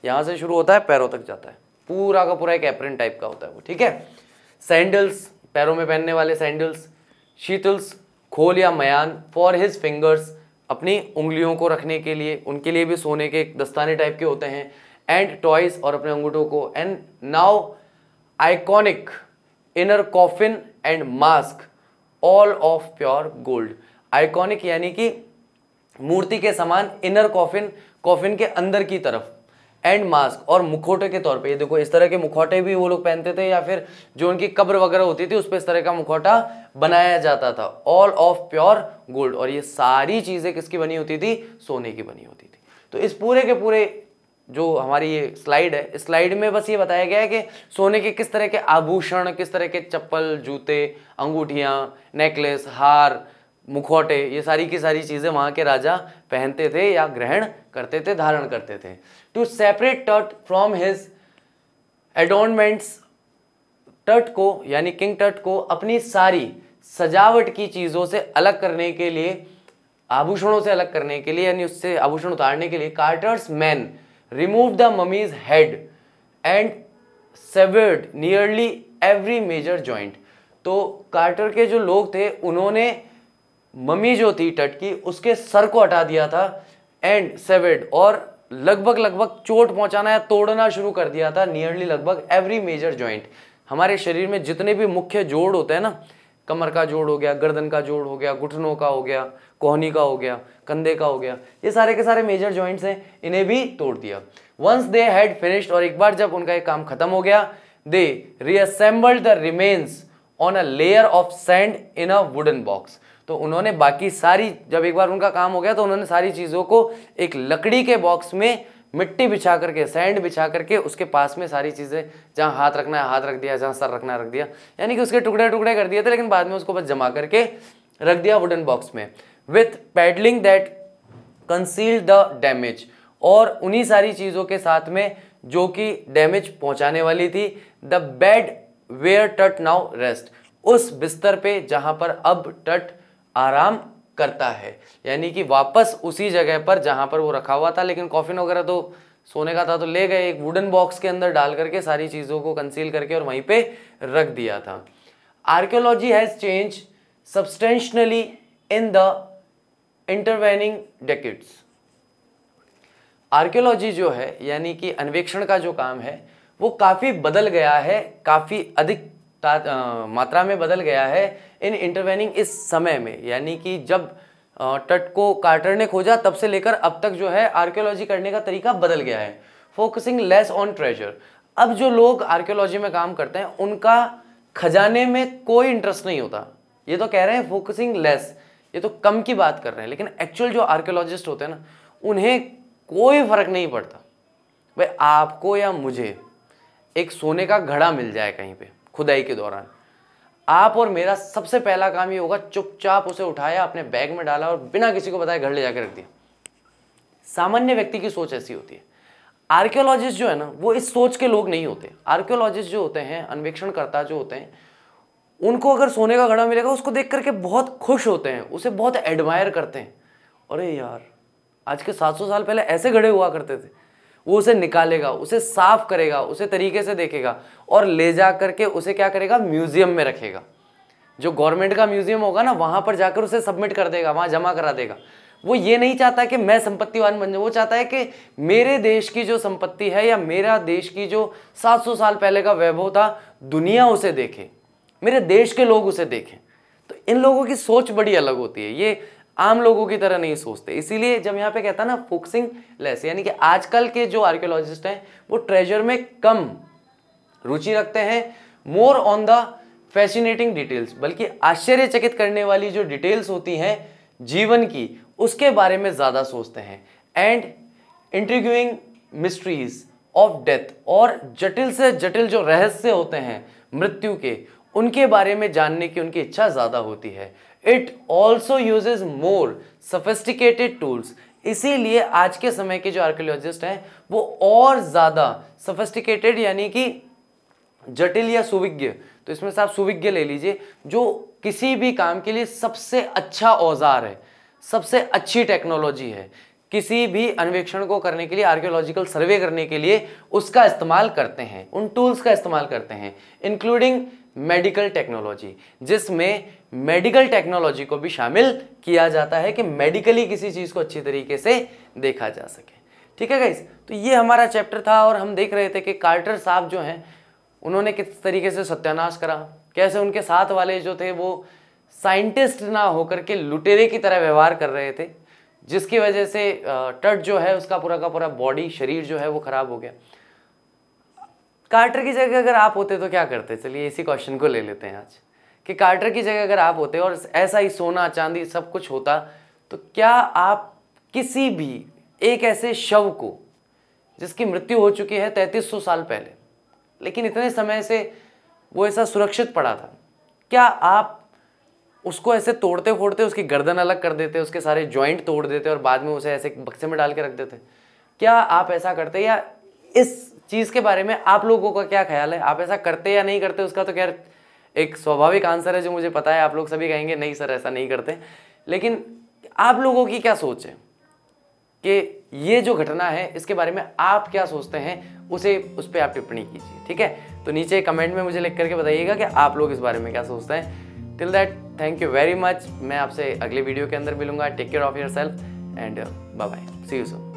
यहाँ से शुरू होता है पैरों तक जाता है पूरा का पूरा एक एप्रन टाइप का होता है वो ठीक है सैंडल्स पैरों में पहनने वाले सैंडल्स शीतल्स खोल या मयान फॉर हिज फिंगर्स अपनी उंगलियों को रखने के लिए उनके लिए भी सोने के एक दस्ताने टाइप के होते हैं एंड टॉयज और अपने अंगूठों को and now iconic inner coffin and mask all of pure gold iconic यानी कि मूर्ति के समान इनर कॉफिन कॉफिन के अंदर की तरफ एंड मास्क और मुखौटे के तौर पे ये देखो इस तरह के मुखौटे भी वो लोग पहनते थे या फिर जो उनकी कब्र वगैरह होती थी उस पर इस तरह का मुखौटा बनाया जाता था ऑल ऑफ प्योर गोल्ड और ये सारी चीज़ें किसकी बनी होती थी सोने की बनी होती थी तो इस पूरे के पूरे जो हमारी ये स्लाइड है स्लाइड में बस ये बताया गया है कि सोने के किस तरह के आभूषण किस तरह के चप्पल जूते अंगूठियाँ नेकलेस हार मुखौटे ये सारी की सारी चीज़ें वहाँ के राजा पहनते थे या ग्रहण करते थे धारण करते थे to separate Tut from his adornments Tut को यानी किंग टट को अपनी सारी सजावट की चीज़ों से अलग करने के लिए आभूषणों से अलग करने के लिए यानी उससे आभूषण उतारने के लिए Carter's men remove the mummy's head and severed nearly every major joint तो कार्टर के जो लोग थे उन्होंने मम्मी जो थी टट की उसके सर को हटा दिया था एंड सेवेड और लगभग लगभग चोट पहुंचाना या तोड़ना शुरू कर दिया था नियरली लगभग एवरी मेजर जॉइंट हमारे शरीर में जितने भी मुख्य जोड़ होते हैं ना कमर का जोड़ हो गया गर्दन का जोड़ हो गया घुटनों का हो गया कोहनी का हो गया कंधे का हो गया ये सारे के सारे मेजर जॉइंट्स हैं इन्हें भी तोड़ दिया वंस दे हैड फिनिश्ड और एक बार जब उनका ये काम खत्म हो गया they reassembled the remains on a layer of sand in a wooden box तो उन्होंने बाकी सारी जब एक बार उनका काम हो गया तो उन्होंने सारी चीज़ों को एक लकड़ी के बॉक्स में मिट्टी बिछा करके सैंड बिछा करके उसके पास में सारी चीज़ें जहाँ हाथ रखना है हाथ रख दिया जहाँ सर रखना है रख दिया यानी कि उसके टुकड़े टुकड़े कर दिए थे लेकिन बाद में उसको बस जमा करके रख दिया वुडन बॉक्स में with padding that conceal the damage और उन्हीं सारी चीज़ों के साथ में जो कि डैमेज पहुंचाने वाली थी the bed where Tut now rest उस बिस्तर पे जहां पर अब टट आराम करता है यानी कि वापस उसी जगह पर जहां पर वो रखा हुआ था लेकिन कॉफिन वगैरह तो सोने का था तो ले गए एक वुडन बॉक्स के अंदर डाल करके सारी चीज़ों को कंसील करके और वहीं पे रख दिया था archaeology has change substantially in the intervening decades archaeology जो है यानी कि अन्वेक्षण का जो काम है वो काफ़ी बदल गया है काफ़ी अधिक आ, मात्रा में बदल गया है इन इंटरवेनिंग इस समय में यानी कि जब आ, टट को कार्टर ने खोजा तब से लेकर अब तक जो है आर्कियोलॉजी करने का तरीका बदल गया है फोकसिंग लेस ऑन ट्रेजर अब जो लोग आर्कियोलॉजी में काम करते हैं उनका खजाने में कोई इंटरेस्ट नहीं होता ये तो कह रहे हैं फोकसिंग लेस ये तो कम की बात कर रहे हैं लेकिन एक्चुअल जो आर्कियोलॉजिस्ट होते हैं ना उन्हें कोई फर्क नहीं पड़ता भाई आपको या मुझे एक सोने का घड़ा मिल जाए कहीं पे खुदाई के दौरान आप और मेरा सबसे पहला काम ये होगा चुपचाप उसे उठाया अपने बैग में डाला और बिना किसी को बताए घर ले जाकर रख दिया सामान्य व्यक्ति की सोच ऐसी होती है आर्कियोलॉजिस्ट जो है ना वो इस सोच के लोग नहीं होते आर्कियोलॉजिस्ट जो होते हैं अन्वेक्षणकर्ता जो होते हैं उनको अगर सोने का घड़ा मिलेगा उसको देख करके बहुत खुश होते हैं उसे बहुत एडमायर करते हैं अरे यार आज के 700 साल पहले ऐसे घड़े हुआ करते थे वो उसे निकालेगा उसे साफ करेगा उसे तरीके से देखेगा और ले जा करके उसे क्या करेगा म्यूजियम में रखेगा जो गवर्नमेंट का म्यूजियम होगा ना वहाँ पर जाकर उसे सबमिट कर देगा वहाँ जमा करा देगा वो ये नहीं चाहता कि मैं संपत्तिवान बन जाऊँ वो चाहता है कि मेरे देश की जो संपत्ति है या मेरा देश की जो 700 साल पहले का वैभव था दुनिया उसे देखे मेरे देश के लोग उसे देखें तो इन लोगों की सोच बड़ी अलग होती है ये आम लोगों की तरह नहीं सोचते इसीलिए जब यहाँ पे कहता ना फोकसिंग लेस यानी कि आजकल के जो आर्कियोलॉजिस्ट हैं वो ट्रेजर में कम रुचि रखते हैं more on the fascinating details बल्कि आश्चर्यचकित करने वाली जो डिटेल्स होती हैं जीवन की उसके बारे में ज़्यादा सोचते हैं and interviewing mysteries of death और जटिल से जटिल जो रहस्य होते हैं मृत्यु के उनके बारे में जानने की उनकी इच्छा ज़्यादा होती है it also uses more sophisticated tools इसीलिए आज के समय के जो आर्कियोलॉजिस्ट हैं वो और ज़्यादा सफेस्टिकेटेड यानी कि जटिल या सुविज्ञ तो इसमें से आप सुविज्ञ ले लीजिए जो किसी भी काम के लिए सबसे अच्छा औजार है सबसे अच्छी टेक्नोलॉजी है किसी भी अन्वेक्षण को करने के लिए आर्कियोलॉजिकल सर्वे करने के लिए उसका इस्तेमाल करते हैं उन टूल्स का इस्तेमाल करते हैं इंक्लूडिंग मेडिकल टेक्नोलॉजी जिसमें मेडिकल टेक्नोलॉजी को भी शामिल किया जाता है कि मेडिकली किसी चीज़ को अच्छी तरीके से देखा जा सके ठीक है गाइज तो ये हमारा चैप्टर था और हम देख रहे थे कि कार्टर साहब जो हैं उन्होंने किस तरीके से सत्यानाश करा कैसे उनके साथ वाले जो थे वो साइंटिस्ट ना होकर के लुटेरे की तरह व्यवहार कर रहे थे जिसकी वजह से टट जो है उसका पूरा का पूरा बॉडी शरीर जो है वो ख़राब हो गया कार्टर की जगह अगर आप होते तो क्या करते चलिए इसी क्वेश्चन को ले लेते हैं आज कि कार्टर की जगह अगर आप होते और ऐसा ही सोना चांदी सब कुछ होता तो क्या आप किसी भी एक ऐसे शव को जिसकी मृत्यु हो चुकी है सौ साल पहले लेकिन इतने समय से वो ऐसा सुरक्षित पड़ा था क्या आप उसको ऐसे तोड़ते फोड़ते उसकी गर्दन अलग कर देते उसके सारे जॉइंट तोड़ देते और बाद में उसे ऐसे बक्से में डाल के रख देते क्या आप ऐसा करते या इस चीज़ के बारे में आप लोगों का क्या ख्याल है आप ऐसा करते या नहीं करते उसका तो खैर एक स्वाभाविक आंसर है जो मुझे पता है आप लोग सभी कहेंगे नहीं सर ऐसा नहीं करते लेकिन आप लोगों की क्या सोच है कि ये जो घटना है इसके बारे में आप क्या सोचते हैं उसे उस पर आप टिप्पणी कीजिए ठीक है तो नीचे कमेंट में मुझे लिख करके बताइएगा कि आप लोग इस बारे में क्या सोचते हैं till that thank you very much मैं आपसे अगले वीडियो के अंदर मिलूंगा take care of yourself and bye bye see you so